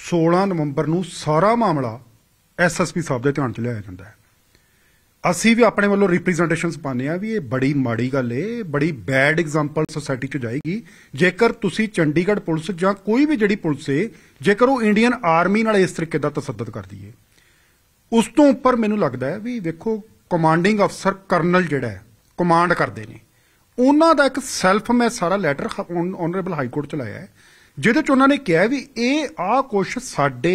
16 ਨਵੰਬਰ ਨੂੰ ਸਾਰਾ ਮਾਮਲਾ ਐਸਐਸਪੀ ਸਾਹਿਬ ਦੇ ਧਿਆਨ 'ਚ ਲਿਆਇਆ ਜਾਂਦਾ ਹੈ ਅਸੀਂ ਵੀ ਆਪਣੇ ਵੱਲੋਂ ਰਿਪਰੈਜ਼ੈਂਟੇਸ਼ਨਸ ਪਾਣੇ ਆ ਵੀ ਇਹ ਬੜੀ ਮਾੜੀ ਗੱਲ ਏ ਬੜੀ ਬੈਡ ਐਗਜ਼ਾਮਪਲ ਸੋਸਾਇਟੀ ਚ ਜਾਏਗੀ ਜੇਕਰ ਤੁਸੀਂ ਚੰਡੀਗੜ੍ਹ ਪੁਲਿਸ ਜਾਂ ਕੋਈ ਵੀ ਜਿਹੜੀ ਪੁਲਿਸ ਏ ਜੇਕਰ ਉਹ ਇੰਡੀਅਨ ਆਰਮੀ ਨਾਲ ਇਸ ਤਰੀਕੇ ਦਾ ਤਸੱਦਦ ਕਰਦੀ ਏ ਉਸ ਤੋਂ ਉੱਪਰ ਮੈਨੂੰ ਲੱਗਦਾ ਹੈ ਵੀ ਵੇਖੋ ਕਮਾਂਡਿੰਗ ਅਫਸਰ ਕਰਨਲ ਜਿਹੜਾ ਹੈ ਕਮਾਂਡ ਕਰਦੇ ਨੇ ਉਹਨਾਂ ਦਾ ਇੱਕ ਸੈਲਫ ਮੈਂ ਸਾਰਾ ਲੈਟਰ ਆਨਰੇਬਲ ਹਾਈ ਕੋਰਟ ਚ ਲਾਇਆ ਹੈ ਜਿਹਦੇ ਚ ਉਹਨਾਂ ਨੇ ਕਿਹਾ ਵੀ ਇਹ ਆ ਕੁਝ ਸਾਡੇ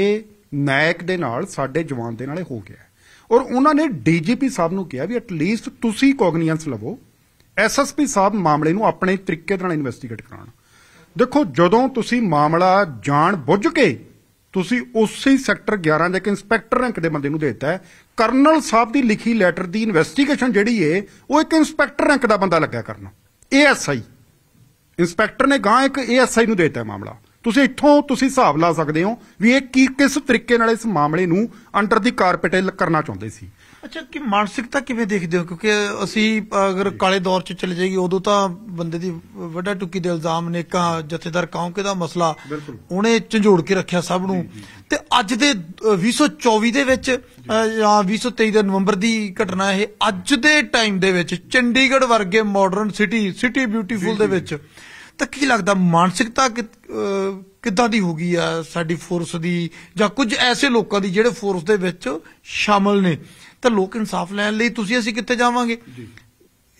ਨਾਇਕ ਦੇ ਨਾਲ ਸਾਡੇ ਜਵਾਨ ਦੇ ਨਾਲੇ ਹੋ ਗਿਆ ਔਰ ਉਹਨਾਂ ਨੇ ਡੀਜੀਪੀ ਸਾਹਿਬ ਨੂੰ ਕਿਹਾ ਵੀ ਐਟ ਲੀਸਟ ਤੁਸੀਂ ਕੌਗਨੀਅੰਸ ਲਵੋ ਐਸਐਸਪੀ ਸਾਹਿਬ ਮਾਮਲੇ ਨੂੰ ਆਪਣੇ ਤਰੀਕੇ ਨਾਲ ਇਨਵੈਸਟੀਗੇਟ ਕਰਾਉਣ ਦੇਖੋ ਜਦੋਂ ਤੁਸੀਂ ਮਾਮਲਾ ਜਾਣ ਬੁੱਝ ਕੇ ਤੁਸੀਂ ਉਸੇ ਸੈਕਟਰ 11 ਦੇ ਇੱਕ ਇਨਸਪੈਕਟਰ ਰੈਂਕ ਦੇ ਬੰਦੇ ਨੂੰ ਦਿੱਤਾ ਕਰਨਲ ਸਾਹਿਬ ਦੀ ਲਿਖੀ ਲੈਟਰ ਦੀ ਇਨਵੈਸਟੀਗੇਸ਼ਨ ਜਿਹੜੀ ਏ ਉਹ ਇੱਕ ਇਨਸਪੈਕਟਰ ਰੈਂਕ ਦਾ ਬੰਦਾ ਲੱਗਿਆ ਕਰਨਾ ਏਐਸਆਈ ਇਨਸਪੈਕਟਰ ਨੇ ਗਾਂ ਇੱਕ ਏਐਸਆਈ ਨੂੰ ਦਿੱਤਾ ਮਾਮਲਾ ਤੁਸੀਂ ਇੱਥੋਂ ਤੁਸੀਂ ਹਿਸਾਬ ਲਾ ਸਕਦੇ ਹੋ ਵੀ ਇਹ ਕੀ ਕਿਸ ਤਰੀਕੇ ਨਾਲ ਇਸ ਮਾਮਲੇ ਨੂੰ ਅੰਡਰ ਦੀ ਕਾਰਪੇਟ ਕਰਨਾ ਚਾਹੁੰਦੇ ਸੀ ਅੱਛਾ ਕਿ ਮਾਨਸਿਕਤਾ ਕਿਵੇਂ ਦੇਖਦੇ ਹੋ ਕਿਉਂਕਿ ਅਸੀਂ ਅਗਰ ਕਾਲੇ ਦੌਰ 'ਚ ਚਲੇ ਜਾਈਏ ਉਦੋਂ ਤਾਂ ਬੰਦੇ ਦੀ ਵੱਡਾ ਟੁੱਕੀ ਦੇ ਇਲਜ਼ਾਮ ਨੇ ਕਾ ਜਥੇਦਾਰ ਕੌਂਕੇ ਦਾ ਮਸਲਾ ਉਹਨੇ ਝੰਜੋੜ ਕੇ ਰੱਖਿਆ ਸਭ ਨੂੰ ਤੇ ਅੱਜ ਦੇ 2024 ਦੇ ਵਿੱਚ ਜਾਂ 2023 ਦੇ ਨਵੰਬਰ ਦੀ ਘਟਨਾ ਇਹ ਅੱਜ ਦੇ ਟਾਈਮ ਦੇ ਵਿੱਚ ਚੰਡੀਗੜ੍ਹ ਵਰਗੇ ਮਾਡਰਨ ਸਿਟੀ ਸਿਟੀ ਬਿਊਟੀਫੁਲ ਦੇ ਵਿੱਚ ਤਾਂ ਕੀ ਲੱਗਦਾ ਮਾਨਸਿਕਤਾ ਕਿੱਦਾਂ ਦੀ ਹੋ ਗਈ ਆ ਸਾਡੀ ਫੋਰਸ ਦੀ ਜਾਂ ਕੁਝ ਐਸੇ ਲੋਕਾਂ ਦੀ ਜਿਹੜੇ ਫੋਰਸ ਦੇ ਵਿੱਚ ਸ਼ਾਮਲ ਨੇ ਤਾਂ ਲੋਕ ਇਨਸਾਫ ਲੈਣ ਲਈ ਤੁਸੀਂ ਅਸੀਂ ਕਿੱਥੇ ਜਾਵਾਂਗੇ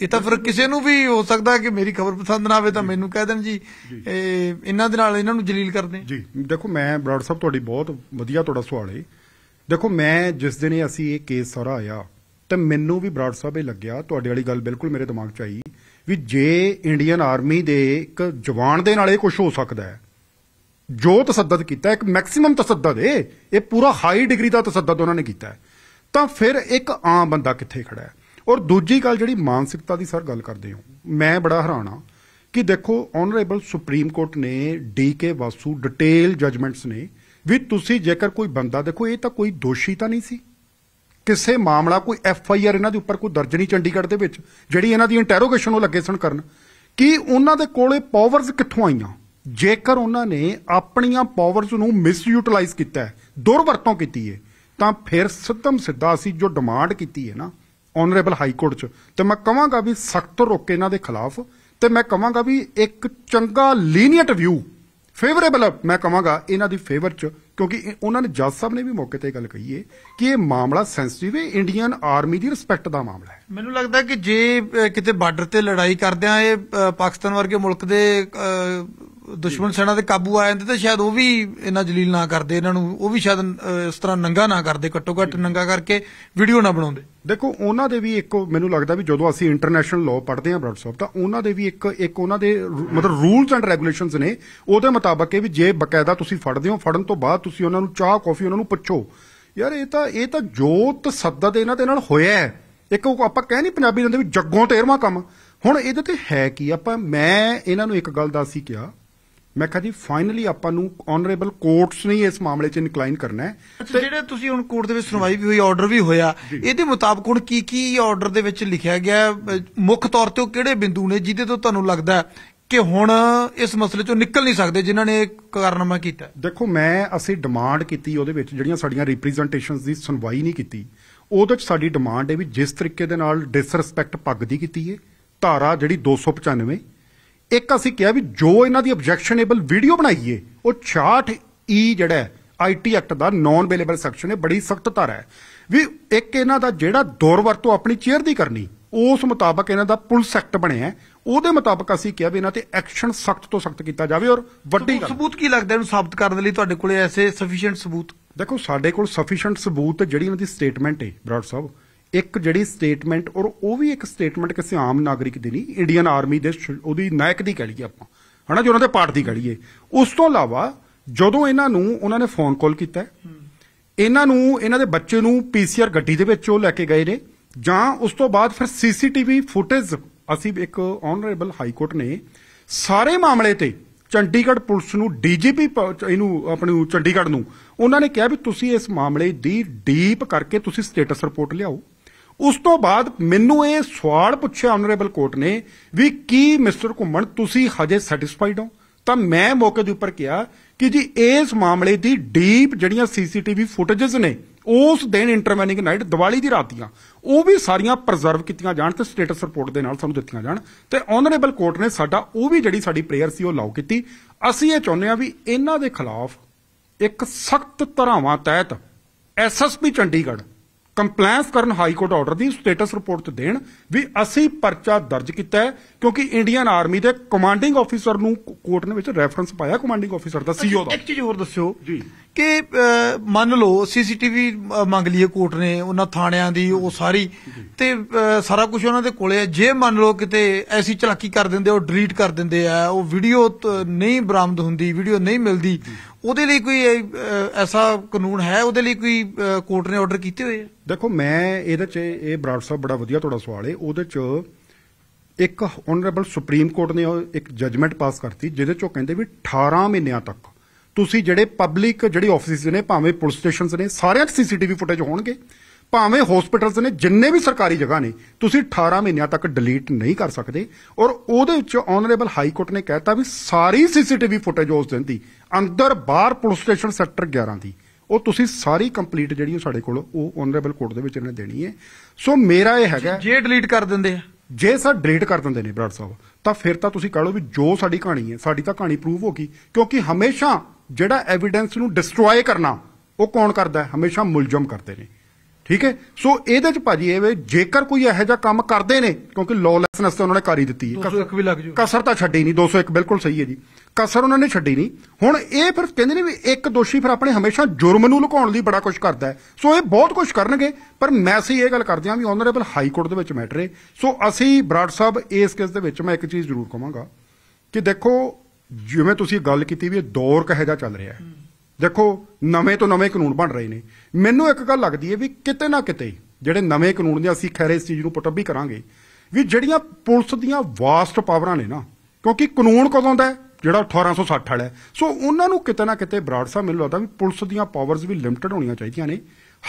ਇਹ ਤਾਂ ਫਿਰ ਕਿਸੇ ਨੂੰ ਵੀ ਹੋ ਸਕਦਾ ਕਿ ਮੇਰੀ ਖਬਰ ਪਸੰਦ ਨਾ ਆਵੇ ਤਾਂ ਮੈਨੂੰ ਕਹਿ ਦੇਣ ਜੀ ਇਹ ਇਹਨਾਂ ਦੇ ਨਾਲ ਇਹਨਾਂ ਨੂੰ ਜਲੀਲ ਕਰਦੇ ਜੀ ਦੇਖੋ ਮੈਂ ਬਰਾੜ ਸਾਹਿਬ ਤੁਹਾਡੀ ਬਹੁਤ ਵਧੀਆ ਤੁਹਾਡਾ ਸਵਾਲ ਹੈ ਦੇਖੋ ਮੈਂ ਜਿਸ ਦਿਨ ਅਸੀਂ ਇਹ ਕੇਸ ਸਾਰਾ ਆਇਆ ਤਾਂ ਮੈਨੂੰ ਵੀ ਬਰਾੜ ਸਾਹਿਬ ਇਹ ਲੱਗਿਆ ਤੁਹਾਡੇ ਵਾਲੀ ਗੱਲ ਬਿਲਕੁਲ ਮੇਰੇ ਦਿਮਾਗ 'ਚ ਆਈ ਵੀ ਜੇ ਇੰਡੀਅਨ ਆਰਮੀ ਦੇ ਇੱਕ ਜਵਾਨ ਦੇ ਨਾਲ ਇਹ ਕੁਝ ਹੋ ਸਕਦਾ ਹੈ ਜੋ ਤਸੱਦਦ ਕੀਤਾ ਇੱਕ ਮੈਕਸਿਮਮ ਤਸੱਦਦ ਹੈ ਇਹ ਪੂਰਾ ਹਾਈ ਡਿਗਰੀ ਦਾ ਤਸੱਦਦ ਉਹਨਾਂ ਨੇ ਕੀਤਾ ਤਾਂ ਫਿਰ ਇੱਕ ਆਮ ਬੰਦਾ ਕਿੱਥੇ ਖੜਾ ਹੈ ਔਰ ਦੂਜੀ ਗੱਲ ਜਿਹੜੀ ਮਾਨਸਿਕਤਾ ਦੀ ਸਰ ਗੱਲ ਕਰਦੇ ਹਾਂ ਮੈਂ ਬੜਾ ਹੈਰਾਨ ਆ ਕਿ ਦੇਖੋ ਆਨਰੇਬਲ ਸੁਪਰੀਮ ਕੋਰਟ ਨੇ D K Vasu detail judgments ਨੇ ਵੀ ਤੁਸੀਂ ਜੇਕਰ ਕੋਈ ਬੰਦਾ ਦੇਖੋ ਇਹ ਤਾਂ ਕੋਈ ਦੋਸ਼ੀ ਤਾਂ ਨਹੀਂ ਸੀ ਕਿਸੇ ਮਾਮਲਾ ਕੋਈ ਐਫ ਆਈ ਆਰ ਇਹਨਾਂ ਦੇ ਉੱਪਰ ਕੋਈ ਦਰਜ ਨਹੀਂ ਚੰਡੀਗੜ੍ਹ ਦੇ ਵਿੱਚ ਜਿਹੜੀ ਇਹਨਾਂ ਦੀ ਇੰਟਰੋਗੇਸ਼ਨ ਉਹ ਲੱਗੇ ਸਨ ਕਰਨ ਕਿ ਉਹਨਾਂ ਦੇ ਕੋਲੇ ਪਾਵਰਸ ਕਿੱਥੋਂ ਆਈਆਂ ਜੇਕਰ ਉਹਨਾਂ ਨੇ ਆਪਣੀਆਂ ਪਾਵਰਸ ਨੂੰ ਮਿਸਯੂਟਿਲਾਈਜ਼ ਕੀਤਾ ਹੈ ਦੁਰਵਰਤੋਂ ਕੀਤੀ ਹੈ ਤਾਂ ਫਿਰ ਸਿੱਧਮ ਸਿੱਧਾ ਅਸੀਂ ਜੋ ਡਿਮਾਂਡ ਕੀਤੀ ਹੈ ਨਾ ਆਨਰੇਬਲ ਹਾਈ ਕੋਰਟ 'ਚ ਤੇ ਮੈਂ ਕਹਾਂਗਾ ਵੀ ਸਖਤ ਰੋਕੇ ਇਹਨਾਂ ਦੇ ਖਿਲਾਫ ਤੇ ਮੈਂ ਕਹਾਂਗਾ ਵੀ ਇੱਕ ਚੰਗਾ ਲੀਨੀਅਟ ਵਿਊ ਫੇਵਰੇਬਲ ਮੈਂ ਕਹਾਂਗਾ ਇਹਨਾਂ ਦੀ ਫੇਵਰ 'ਚ ਕਿਉਂਕਿ ਉਹਨਾਂ ਨੇ ਜੱਜ ਸਾਹਿਬ ਨੇ ਵੀ ਮੌਕੇ ਤੇ ਗੱਲ ਕਹੀ ਏ ਕਿ ਇਹ ਮਾਮਲਾ ਸੈਂਸਿਟਿਵ ਏ ਇੰਡੀਅਨ ਆਰਮੀ ਦੀ ਰਿਸਪੈਕਟ ਦਾ ਮਾਮਲਾ ਹੈ ਮੈਨੂੰ ਲੱਗਦਾ ਕਿ ਜੇ ਕਿਤੇ ਬਾਰਡਰ ਤੇ ਲੜਾਈ ਕਰਦਿਆਂ ਇਹ ਪਾਕਿਸਤਾਨ ਵਰਗੇ ਮੁਲਕ ਦੇ ਦੁਸ਼ਮਣ ਸੈਨਾ ਦੇ ਕਾਬੂ ਆ ਜਾਂਦੇ ਤਾਂ ਸ਼ਾਇਦ ਉਹ ਵੀ ਇਹਨਾਂ ਜਲੀਲ ਨਾ ਕਰਦੇ ਇਹਨਾਂ ਨੂੰ ਉਹ ਵੀ ਸ਼ਾਇਦ ਇਸ ਤਰ੍ਹਾਂ ਨੰਗਾ ਨਾ ਕਰਦੇ ਘੱਟੋ ਘੱਟ ਨੰਗਾ ਕਰਕੇ ਵੀਡੀਓ ਨਾ ਬਣਾਉਂਦੇ ਦੇਖੋ ਉਹਨਾਂ ਦੇ ਵੀ ਇੱਕ ਮੈਨੂੰ ਲੱਗਦਾ ਵੀ ਜਦੋਂ ਅਸੀਂ ਇੰਟਰਨੈਸ਼ਨਲ ਲਾਅ ਪੜ੍ਹਦੇ ਹਾਂ ਬ੍ਰਾਡ ਤਾਂ ਉਹਨਾਂ ਦੇ ਵੀ ਇੱਕ ਇੱਕ ਉਹਨਾਂ ਦੇ ਮਤਲਬ ਰੂਲਸ ਐਂਡ ਰੈਗੂਲੇਸ਼ਨਸ ਨੇ ਉਹਦੇ ਮੁਤਾਬਕ ਇਹ ਵੀ ਜੇ ਬਕਾਇਦਾ ਤੁਸੀਂ ਫੜਦੇ ਹੋ ਫੜਨ ਤੋਂ ਬਾਅਦ ਤੁਸੀਂ ਉਹਨਾਂ ਨੂੰ ਚਾਹ ਕਾਫੀ ਉਹਨਾਂ ਨੂੰ ਪੁੱਛੋ ਯਾਰ ਇਹ ਤਾਂ ਇਹ ਤਾਂ ਜੋ ਤਸੱਦਦ ਇਹਨਾਂ ਦੇ ਨਾਲ ਹੋਇਆ ਹੈ ਇੱਕ ਆਪਾਂ ਕਹਿ ਨਹੀਂ ਪੰਜਾਬੀ ਦੇ ਵੀ ਜੱਗੋਂ ਤੇਰਵਾਂ ਕੰਮ ਹੁਣ ਇਹਦੇ ਤੇ ਹੈ ਕੀ ਆਪਾਂ ਮੈਂ ਇਹਨਾਂ ਨੂੰ ਇੱਕ ਗੱਲ ਦੱਸੀ ਕਿਹਾ ਮੈਂ ਕਹਾਂ ਜੀ ਫਾਈਨਲੀ ਆਪਾਂ ਨੂੰ ਆਨਰੇਬਲ ਕੋਰਟਸ ਨੇ ਇਸ ਮਾਮਲੇ 'ਚ ਇਨਕਲਾਈਨ ਕਰਨਾ ਹੈ ਤੇ ਜਿਹੜੇ ਤੁਸੀਂ ਹੁਣ ਕੋਰਟ ਦੇ ਵਿੱਚ ਸੁਣਵਾਈ ਵੀ ਹੋਈ ਆਰਡਰ ਵੀ ਹੋਇਆ ਇਹਦੇ ਮੁਤਾਬਕ ਹੁਣ ਕੀ ਕੀ ਆਰਡਰ ਦੇ ਵਿੱਚ ਲਿਖਿਆ ਗਿਆ ਮੁੱਖ ਤੌਰ ਤੇ ਉਹ ਕਿਹੜੇ ਬਿੰਦੂ ਨੇ ਜਿਹਦੇ ਤੋਂ ਤੁਹਾਨੂੰ ਲੱਗਦਾ ਕਿ ਹੁਣ ਇਸ ਮਸਲੇ ਚੋਂ ਨਿਕਲ ਨਹੀਂ ਸਕਦੇ ਜਿਨ੍ਹਾਂ ਨੇ ਕਾਰਨਾਮਾ ਕੀਤਾ ਦੇਖੋ ਮੈਂ ਅਸੀਂ ਡਿਮਾਂਡ ਕੀਤੀ ਉਹਦੇ ਵਿੱਚ ਜਿਹੜੀਆਂ ਸਾਡੀਆਂ ਰਿਪਰੈਜ਼ੈਂਟੇਸ਼ਨਸ ਦੀ ਸੁਣਵਾਈ ਨਹੀਂ ਕੀਤੀ ਉਹਦੇ ਵਿੱਚ ਸਾਡੀ ਡਿਮਾਂਡ ਹੈ ਵੀ ਜਿਸ ਤਰੀਕੇ ਦੇ ਨਾਲ ਡਿਸਰੈਸਪੈਕਟ ਪੱਗ ਦੀ ਕੀਤੀ ਹੈ ਧਾਰਾ ਜਿਹੜੀ 295 ਇੱਕ ਅਸੀਂ ਕਿਹਾ ਵੀ ਜੋ ਇਹਨਾਂ ਦੀ ਆਬਜੈਕਸ਼ਨੇਬਲ ਵੀਡੀਓ ਬਣਾਈਏ ਉਹ 66 ਈ e ਜਿਹੜਾ ਆਈਟੀ ਐਕਟ ਦਾ ਨਾਨ ਅਵੇਲੇਬਲ ਸੈਕਸ਼ਨ ਹੈ ਬੜੀ ਸਖਤ ਧਾਰਾ ਹੈ ਵੀ ਇੱਕ ਇਹਨਾਂ ਦਾ ਜਿਹੜਾ ਦੁਰਵਰਤੋਂ ਆਪਣੀ ਚੇਅਰ ਦੀ ਕਰਨੀ ਉਸ ਮੁਤਾਬਕ ਇਹਨਾਂ ਦਾ ਪੁਲਿਸ ਐਕਟ ਬਣਿਆ ਉਹਦੇ ਮੁਤਾਬਕ ਅਸੀਂ ਕਿਹਾ ਵੀ ਇਹਨਾਂ ਤੇ ਐਕਸ਼ਨ ਸਖਤ ਤੋਂ ਸਖਤ ਕੀਤਾ ਜਾਵੇ ਔਰ ਵੱਡੀ ਸਬੂਤ ਕੀ ਲੱਗਦਾ ਇਹਨੂੰ ਸਾਬਤ ਕਰਨ ਦੇ ਲਈ ਤੁਹਾਡੇ ਕੋਲੇ ਐਸੇ ਸਫੀਸ਼ੀਐਂਟ ਸਬੂਤ ਦੇਖੋ ਸਾਡੇ ਕੋਲ ਸਫੀਸ਼ੀਐਂਟ ਸਬੂਤ ਜਿਹੜੀ ਇਹਨਾਂ ਦੀ ਸਟੇਟਮੈਂਟ ਹੈ ਬ੍ਰਾਡ ਸਾਹਿਬ ਇੱਕ ਜਿਹੜੀ ਸਟੇਟਮੈਂਟ ਔਰ ਉਹ ਵੀ ਇੱਕ ਸਟੇਟਮੈਂਟ ਕਿਸੇ ਆਮ ਨਾਗਰਿਕ ਦੀ ਨਹੀਂ ਇੰਡੀਅਨ ਆਰਮੀ ਦੇ ਉਹਦੀ ਨਾਇਕ ਦੀ ਕਹ ਆਪਾਂ ਹਨਾ ਜੋ ਉਹਨਾਂ ਦੇ ਪਾਰਟ ਦੀ ਲਈਏ ਉਸ ਤੋਂ ਇਲਾਵਾ ਜਦੋਂ ਇਹਨਾਂ ਨੂੰ ਉਹਨਾਂ ਨੇ ਫੋਨ ਕਾਲ ਕੀਤਾ ਇਹਨਾਂ ਨੂੰ ਇਹਨਾਂ ਦੇ ਬੱਚੇ ਨੂੰ ਪੀਸੀਆਰ ਗੱਡੀ ਦੇ ਵਿੱਚ ਉਹ ਲੈ ਕੇ ਗਏ ਨੇ ਜਾਂ ਉਸ ਤੋਂ ਬਾਅਦ ਫਿਰ ਸੀਸੀਟੀਵੀ ਫੁਟੇਜ ਅਸੀਂ ਇੱਕ ਆਨਰੇਬਲ ਹਾਈ ਕੋਰਟ ਨੇ ਸਾਰੇ ਮਾਮਲੇ ਤੇ ਚੰਡੀਗੜ੍ਹ ਪੁਲਿਸ ਨੂੰ ਡੀਜੀਪੀ ਇਹਨੂੰ ਆਪਣੇ ਚੰਡੀਗੜ੍ਹ ਨੂੰ ਉਹਨਾਂ ਨੇ ਕਿਹਾ ਵੀ ਤੁਸੀਂ ਇਸ ਮਾਮਲੇ ਦੀ ਡੀਪ ਕਰਕੇ ਤੁਸੀਂ ਸਟੇਟਸ ਰਿਪੋਰਟ ਲਿਆਓ ਉਸ ਤੋਂ ਬਾਅਦ ਮੈਨੂੰ ਇਹ ਸਵਾਲ ਪੁੱਛਿਆ ਆਨਰੇਬਲ ਕੋਰਟ ਨੇ ਵੀ ਕੀ ਮਿਸਟਰ ਘੁੰਮਣ ਤੁਸੀਂ ਹਜੇ ਸੈਟੀਸਫਾਈਡ ਹੋ ਤਾਂ ਮੈਂ ਮੌਕੇ ਦੇ ਉੱਪਰ ਕਿਹਾ ਕਿ ਜੀ ਇਸ ਮਾਮਲੇ ਦੀ ਡੀਪ ਜਿਹੜੀਆਂ ਸੀਸੀਟੀਵੀ ਫੁਟੇजेस ਨੇ ਉਸ ਦਿਨ ਇੰਟਰਵੈਨਿੰਗ ਨਾਈਟ ਦੀਵਾਲੀ ਦੀ ਰਾਤ ਦੀਆਂ ਉਹ ਵੀ ਸਾਰੀਆਂ ਪ੍ਰੀਜ਼ਰਵ ਕੀਤੀਆਂ ਜਾਣ ਤੇ ਸਟੇਟਸ ਰਿਪੋਰਟ ਦੇ ਨਾਲ ਸਾਨੂੰ ਦਿੱਤੀਆਂ ਜਾਣ ਤੇ ਆਨਰੇਬਲ ਕੋਰਟ ਨੇ ਸਾਡਾ ਉਹ ਵੀ ਜਿਹੜੀ ਸਾਡੀ ਪ੍ਰੇਅਰ ਸੀ ਉਹ ਲਾਉ ਕੀਤੀ ਅਸੀਂ ਇਹ ਚਾਹੁੰਦੇ ਹਾਂ ਵੀ ਇਹਨਾਂ ਦੇ ਖਿਲਾਫ ਇੱਕ ਸਖਤ ਧਰਾਵਾਂ ਤਹਿਤ ਐਸਐਸਪੀ ਚੰਡੀਗੜ੍ਹ ਕੰਪਲੈਂਸ ਕਰਨ ਹਾਈ ਕੋਰਟ ਆਰਡਰ ਦੀ ਸਟੇਟਸ ਰਿਪੋਰਟ ਦੇਣ ਵੀ ਅਸੀਂ ਪਰਚਾ ਦਰਜ ਕੀਤਾ ਹੈ ਕਿਉਂਕਿ ਇੰਡੀਅਨ ਆਰਮੀ ਦੇ ਕਮਾਂਡਿੰਗ ਆਫੀਸਰ ਨੂੰ ਕੋਰਟ ਨੇ ਵਿੱਚ ਰੈਫਰੈਂਸ ਪਾਇਆ ਕਮਾਂਡਿੰਗ ਆਫੀਸਰ ਦਾ ਸੀਓ e ਦਾ ਇੱਕ ਚੀਜ਼ ਹੋਰ ਦੱਸਿਓ ਜੀ ਕਿ ਮੰਨ ਲਓ ਸੀਸੀਟੀਵੀ ਮੰਗ ਲਈਏ ਕੋਰਟ ਨੇ ਉਹਨਾਂ ਥਾਣਿਆਂ ਦੀ ਉਹ ਸਾਰੀ ਤੇ ਸਾਰਾ ਕੁਝ ਉਹਨਾਂ ਦੇ ਕੋਲੇ ਹੈ ਜੇ ਮੰਨ ਲਓ ਕਿਤੇ ਐਸੀ ਚਲਾਕੀ ਕਰ ਦਿੰਦੇ ਉਹ ਡਿਲੀਟ ਕਰ ਦਿੰਦੇ ਆ ਉਹ ਵੀਡੀਓ ਨਹੀਂ ਬਰਾਮਦ ਹੁੰਦੀ ਵੀਡੀਓ ਨਹੀਂ ਮਿਲਦੀ ਉਹਦੇ ਲਈ ਕੋਈ ਐਸਾ ਕਾਨੂੰਨ ਹੈ ਉਹਦੇ ਲਈ ਕੋਈ ਕੋਰਟ ਨੇ ਆਰਡਰ ਕੀਤੇ ਹੋਏ ਆ ਦੇਖੋ ਮੈਂ ਇਹਦੇ ਚ ਇਹ ਬਰਾੜ ਸਾਹਿਬ ਬੜਾ ਵਧੀਆ ਤੁਹਾਡਾ ਸਵਾਲ ਹੈ ਉਹਦੇ ਚ ਇੱਕ ਆਨਰੇਬਲ ਸੁਪਰੀਮ ਕੋਰਟ ਨੇ ਇੱਕ ਜਜਮੈਂਟ ਪਾਸ ਕਰਤੀ ਜਿਹਦੇ ਚ ਉਹ ਕਹਿੰਦੇ ਵੀ 18 ਮਹੀਨਿਆਂ ਤੱਕ ਤੁਸੀਂ ਜਿਹੜੇ ਪਬਲਿਕ ਜਿਹੜੇ ਆਫਿਸਿਸ ਨੇ ਭਾਵੇਂ ਪੁਲਿਸ ਸਟੇਸ਼ਨਸ ਨੇ ਸਾਰਿਆਂ 'ਚ ਸੀਸੀਟੀਵੀ ਫੁਟੇਜ ਹੋਣਗੇ ਭਾਵੇਂ ਹਸਪੀਟਲਸ ਨੇ ਜਿੰਨੇ ਵੀ ਸਰਕਾਰੀ ਜਗ੍ਹਾ ਨੇ ਤੁਸੀਂ 18 ਮਹੀਨਿਆਂ ਤੱਕ ਡਿਲੀਟ ਨਹੀਂ ਕਰ ਸਕਦੇ ਔਰ ਉਹਦੇ ਵਿੱਚ ਆਨਰੇਬਲ ਹਾਈ ਕੋਰਟ ਨੇ ਕਹਿਤਾ ਵੀ ਸਾਰੀ ਸੀਸੀਟੀਵੀ ਫੁਟੇਜ ਉਸ ਦਿਨ ਦੀ ਅੰਦਰ ਬਾਹਰ ਪੁਲਿਸ ਸਟੇਸ਼ਨ ਸੈਕਟਰ 11 ਦੀ ਉਹ ਤੁਸੀਂ ਸਾਰੀ ਕੰਪਲੀਟ ਜਿਹੜੀ ਉਹ ਸਾਡੇ ਕੋਲ ਉਹ ਆਨਰੇਬਲ ਕੋਰਟ ਦੇ ਵਿੱਚ ਇਹਨੇ ਦੇਣੀ ਹੈ ਸੋ ਮੇਰਾ ਇਹ ਹੈਗਾ ਜੇ ਡਿਲੀਟ ਕਰ ਦਿੰਦੇ ਆ ਜੇ ਸਰ ਡਿਲੀਟ ਕਰ ਦਿੰਦੇ ਨੇ ਬਰਾੜ ਸਾਹਿਬ ਤਾਂ ਫਿਰ ਤਾਂ ਤੁਸੀਂ ਕਹ ਲਓ ਵੀ ਜੋ ਸਾਡੀ ਕਹਾਣੀ ਹੈ ਸਾਡੀ ਤਾਂ ਕਹਾਣੀ ਪ੍ਰੂਵ ਹੋ ਗਈ ਕਿਉਂਕਿ ਹਮੇਸ਼ਾ ਜਿਹੜਾ ਐਵੀਡੈਂਸ ਨੂੰ ਡਿਸਟਰੋਏ ਕਰਨਾ ਉਹ ਕੌਣ ਕਰਦਾ ਹੈ ਹਮੇਸ਼ਾ ਮੁਲਜ਼ਮ ਕਰਦੇ ਨੇ ਠੀਕ ਹੈ ਸੋ ਇਹਦੇ ਚ ਭਾਜੀ ਇਹ ਜੇਕਰ ਕੋਈ ਇਹੋ ਜਿਹਾ ਕੰਮ ਕਰਦੇ ਨੇ ਕਿਉਂਕਿ ਲੌਲੈਸਨੈਸ ਤਾਂ ਉਹਨਾਂ ਨੇ ਕਾਰੀ ਦਿੱਤੀ ਹੈ ਕਸਰ ਵੀ ਲੱਗ ਜੂ ਕਸਰ ਤਾਂ ਛੱਡੀ ਨਹੀਂ 201 ਬਿਲਕੁਲ ਸਹੀ ਹੈ ਜੀ ਕਸਰ ਉਹਨਾਂ ਨੇ ਛੱਡੀ ਨਹੀਂ ਹੁਣ ਇਹ ਫਿਰ ਕਹਿੰਦੇ ਨੇ ਵੀ ਇੱਕ ਦੋਸ਼ੀ ਫਿਰ ਆਪਣੇ ਹਮੇਸ਼ਾ ਜੁਰਮ ਨੂੰ ਲੁਕਾਉਣ ਲਈ ਬੜਾ ਕੁਝ ਕਰਦਾ ਹੈ ਸੋ ਇਹ ਬਹੁਤ ਕੁਝ ਕਰਨਗੇ ਪਰ ਮੈਂ ਸਹੀ ਇਹ ਗੱਲ ਕਰਦੇ ਹਾਂ ਵੀ ਆਨਰੇਬਲ ਹਾਈ ਕੋਰਟ ਦੇ ਵਿੱਚ ਮੈਟਰ ਹੈ ਸੋ ਅਸੀਂ ਬਰਾੜ ਸਾਹਿਬ ਇਸ ਕੇਸ ਦੇ ਵਿੱਚ ਮੈਂ ਇੱਕ ਚੀਜ਼ ਜ਼ਰੂਰ ਕਹਾਂਗਾ ਕਿ ਦੇਖੋ ਜਿਵੇਂ ਤੁਸੀਂ ਗੱਲ ਕੀਤੀ ਵੀ ਇਹ ਦੌਰ ਕਹੇ ਜਾ ਚੱਲ ਰਿਹਾ ਹੈ ਦੇਖੋ ਨਵੇਂ ਤੋਂ ਨਵੇਂ ਕਾਨੂੰਨ ਬਣ ਰਹੇ ਨੇ ਮੈਨੂੰ ਇੱਕ ਗੱਲ ਲੱਗਦੀ ਹੈ ਵੀ ਕਿਤੇ ਨਾ ਕਿਤੇ ਜਿਹੜੇ ਨਵੇਂ ਕਾਨੂੰਨ ਦੇ ਅਸੀਂ ਖੈਰ ਇਸ ਚੀਜ਼ ਨੂੰ ਪਟੱਬੀ ਕਰਾਂਗੇ ਵੀ ਜਿਹੜੀਆਂ ਪੁਲਿਸ ਦੀਆਂ ਵਾਸਟ ਪਾਵਰਾਂ ਨੇ ਨਾ ਕਿਉਂਕਿ ਕਾਨੂੰਨ ਕਦੋਂ ਦਾ ਜਿਹੜਾ 1860 ਵਾਲਾ ਸੋ ਉਹਨਾਂ ਨੂੰ ਕਿਤੇ ਨਾ ਕਿਤੇ ਬਰਾੜ ਸਾਹਿਬ ਮੈਨੂੰ ਲੱਗਦਾ ਵੀ ਪੁਲਿਸ ਦੀਆਂ ਪਾਵਰਸ ਵੀ ਲਿਮਟਿਡ ਹੋਣੀਆਂ ਚਾਹੀਦੀਆਂ ਨੇ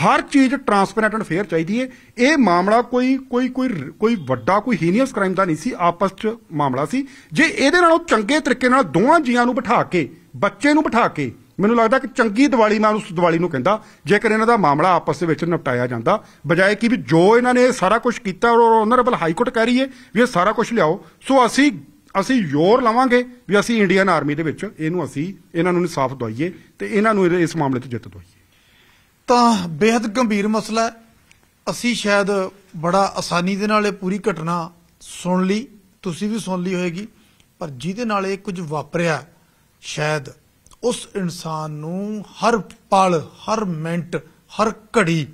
ਹਰ ਚੀਜ਼ ਟਰਾਂਸਪੇਰੈਂਟ ਐਂਡ ਫੇਅਰ ਚਾਹੀਦੀ ਹੈ ਇਹ ਮਾਮਲਾ ਕੋਈ ਕੋਈ ਕੋਈ ਕੋਈ ਵੱਡਾ ਕੋਈ ਹੀਨੀਅਸ ਕ੍ਰਾਈਮ ਦਾ ਨਹੀਂ ਸੀ ਆਪਸ ਚ ਮਾਮਲਾ ਸੀ ਜੇ ਇਹਦੇ ਨਾਲੋਂ ਚੰਗੇ ਤਰੀਕੇ ਨਾਲ ਦੋਵਾਂ ਜੀਆਂ ਨੂੰ ਬਿਠਾ ਕੇ ਬੱਚੇ ਨੂੰ ਬਿਠਾ ਕੇ ਮੈਨੂੰ ਲੱਗਦਾ ਕਿ ਚੰਗੀ ਦੀਵਾਲੀ ਮੈਂ ਉਸ ਦੀਵਾਲੀ ਨੂੰ ਕਹਿੰਦਾ ਜੇਕਰ ਇਹਨਾਂ ਦਾ ਮਾਮਲਾ ਆਪਸ ਦੇ ਵਿੱਚ ਨਿਪਟਾਇਆ ਜਾਂਦਾ ਬਜਾਏ ਕਿ ਵੀ ਜੋ ਇਹਨਾਂ ਨੇ ਸਾਰਾ ਕੁਝ ਕੀਤਾ ਔਰ ਆਨਰੇਬਲ ਹਾਈ ਕੋਰਟ ਕਹਿ ਰਹੀ ਹੈ ਵੀ ਇਹ ਸਾਰਾ ਕੁਝ ਲਿਆਓ ਸੋ ਅਸੀਂ ਅਸੀਂ ਯੋਰ ਲਵਾਂਗੇ ਵੀ ਅਸੀਂ ਇੰਡੀਅਨ ਆਰਮੀ ਦੇ ਵਿੱਚ ਇਹਨੂੰ ਅਸੀਂ ਇਹਨਾਂ ਨੂੰ ਇਨਸਾਫ ਦਵਾਈਏ ਤੇ ਇਹਨਾਂ ਨੂੰ ਇਸ ਮਾਮਲੇ 'ਚ ਜਿੱਤ ਦਵਾਈਏ ਤਾਂ ਬੇहद ਗੰਭੀਰ ਮਸਲਾ ਹੈ ਅਸੀਂ ਸ਼ਾਇਦ ਬੜਾ ਆਸਾਨੀ ਦੇ ਨਾਲ ਇਹ ਪੂਰੀ ਘਟਨਾ ਸੁਣ ਲਈ ਤੁਸੀਂ ਵੀ ਸੁਣ ਲਈ ਹੋਏਗੀ ਪਰ ਜਿਹਦੇ ਨਾਲ ਇਹ ਕੁਝ ਵਾਪਰਿਆ ਸ਼ਾਇਦ ਉਸ ਇਨਸਾਨ ਨੂੰ ਹਰ ਪਲ ਹਰ ਮਿੰਟ ਹਰ ਘੜੀ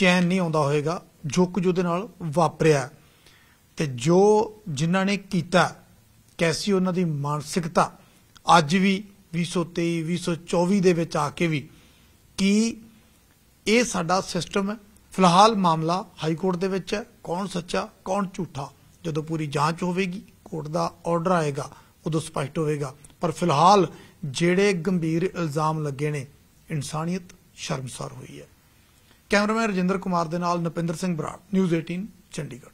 ਚੈਨ ਨਹੀਂ ਆਉਂਦਾ ਹੋਵੇਗਾ ਜੋ ਕੁਝ ਉਹਦੇ ਨਾਲ ਵਾਪਰਿਆ ਤੇ ਜੋ ਜਿਨ੍ਹਾਂ ਨੇ ਕੀਤਾ ਕੈਸੀ ਉਹਨਾਂ ਦੀ ਮਾਨਸਿਕਤਾ ਅੱਜ ਵੀ 2023 2024 ਦੇ ਵਿੱਚ ਆ ਕੇ ਵੀ ਕੀ ਇਹ ਸਾਡਾ ਸਿਸਟਮ ਹੈ ਫਿਲਹਾਲ ਮਾਮਲਾ ਹਾਈ ਕੋਰਟ ਦੇ ਵਿੱਚ ਹੈ ਕੌਣ ਸੱਚਾ ਕੌਣ ਝੂਠਾ ਜਦੋਂ ਪੂਰੀ ਜਾਂਚ ਹੋਵੇਗੀ ਕੋਰਟ ਦਾ ਆਰਡਰ ਆਏਗਾ ਉਦੋਂ ਸਪਸ਼ਟ ਹੋਵੇਗਾ ਪਰ ਫਿਲਹਾਲ ਜਿਹੜੇ ਗੰਭੀਰ ਇਲਜ਼ਾਮ ਲੱਗੇ ਨੇ ਇਨਸਾਨੀਅਤ ਸ਼ਰਮਸਾਰ ਹੋਈ ਹੈ ਕੈਮਰਾਮੈਨ ਰਜਿੰਦਰ ਕੁਮਾਰ ਦੇ ਨਾਲ ਨਪਿੰਦਰ ਸਿੰਘ ਬਰਾੜ ਨਿਊਜ਼ 18 ਚੰਡੀਗੜ੍ਹ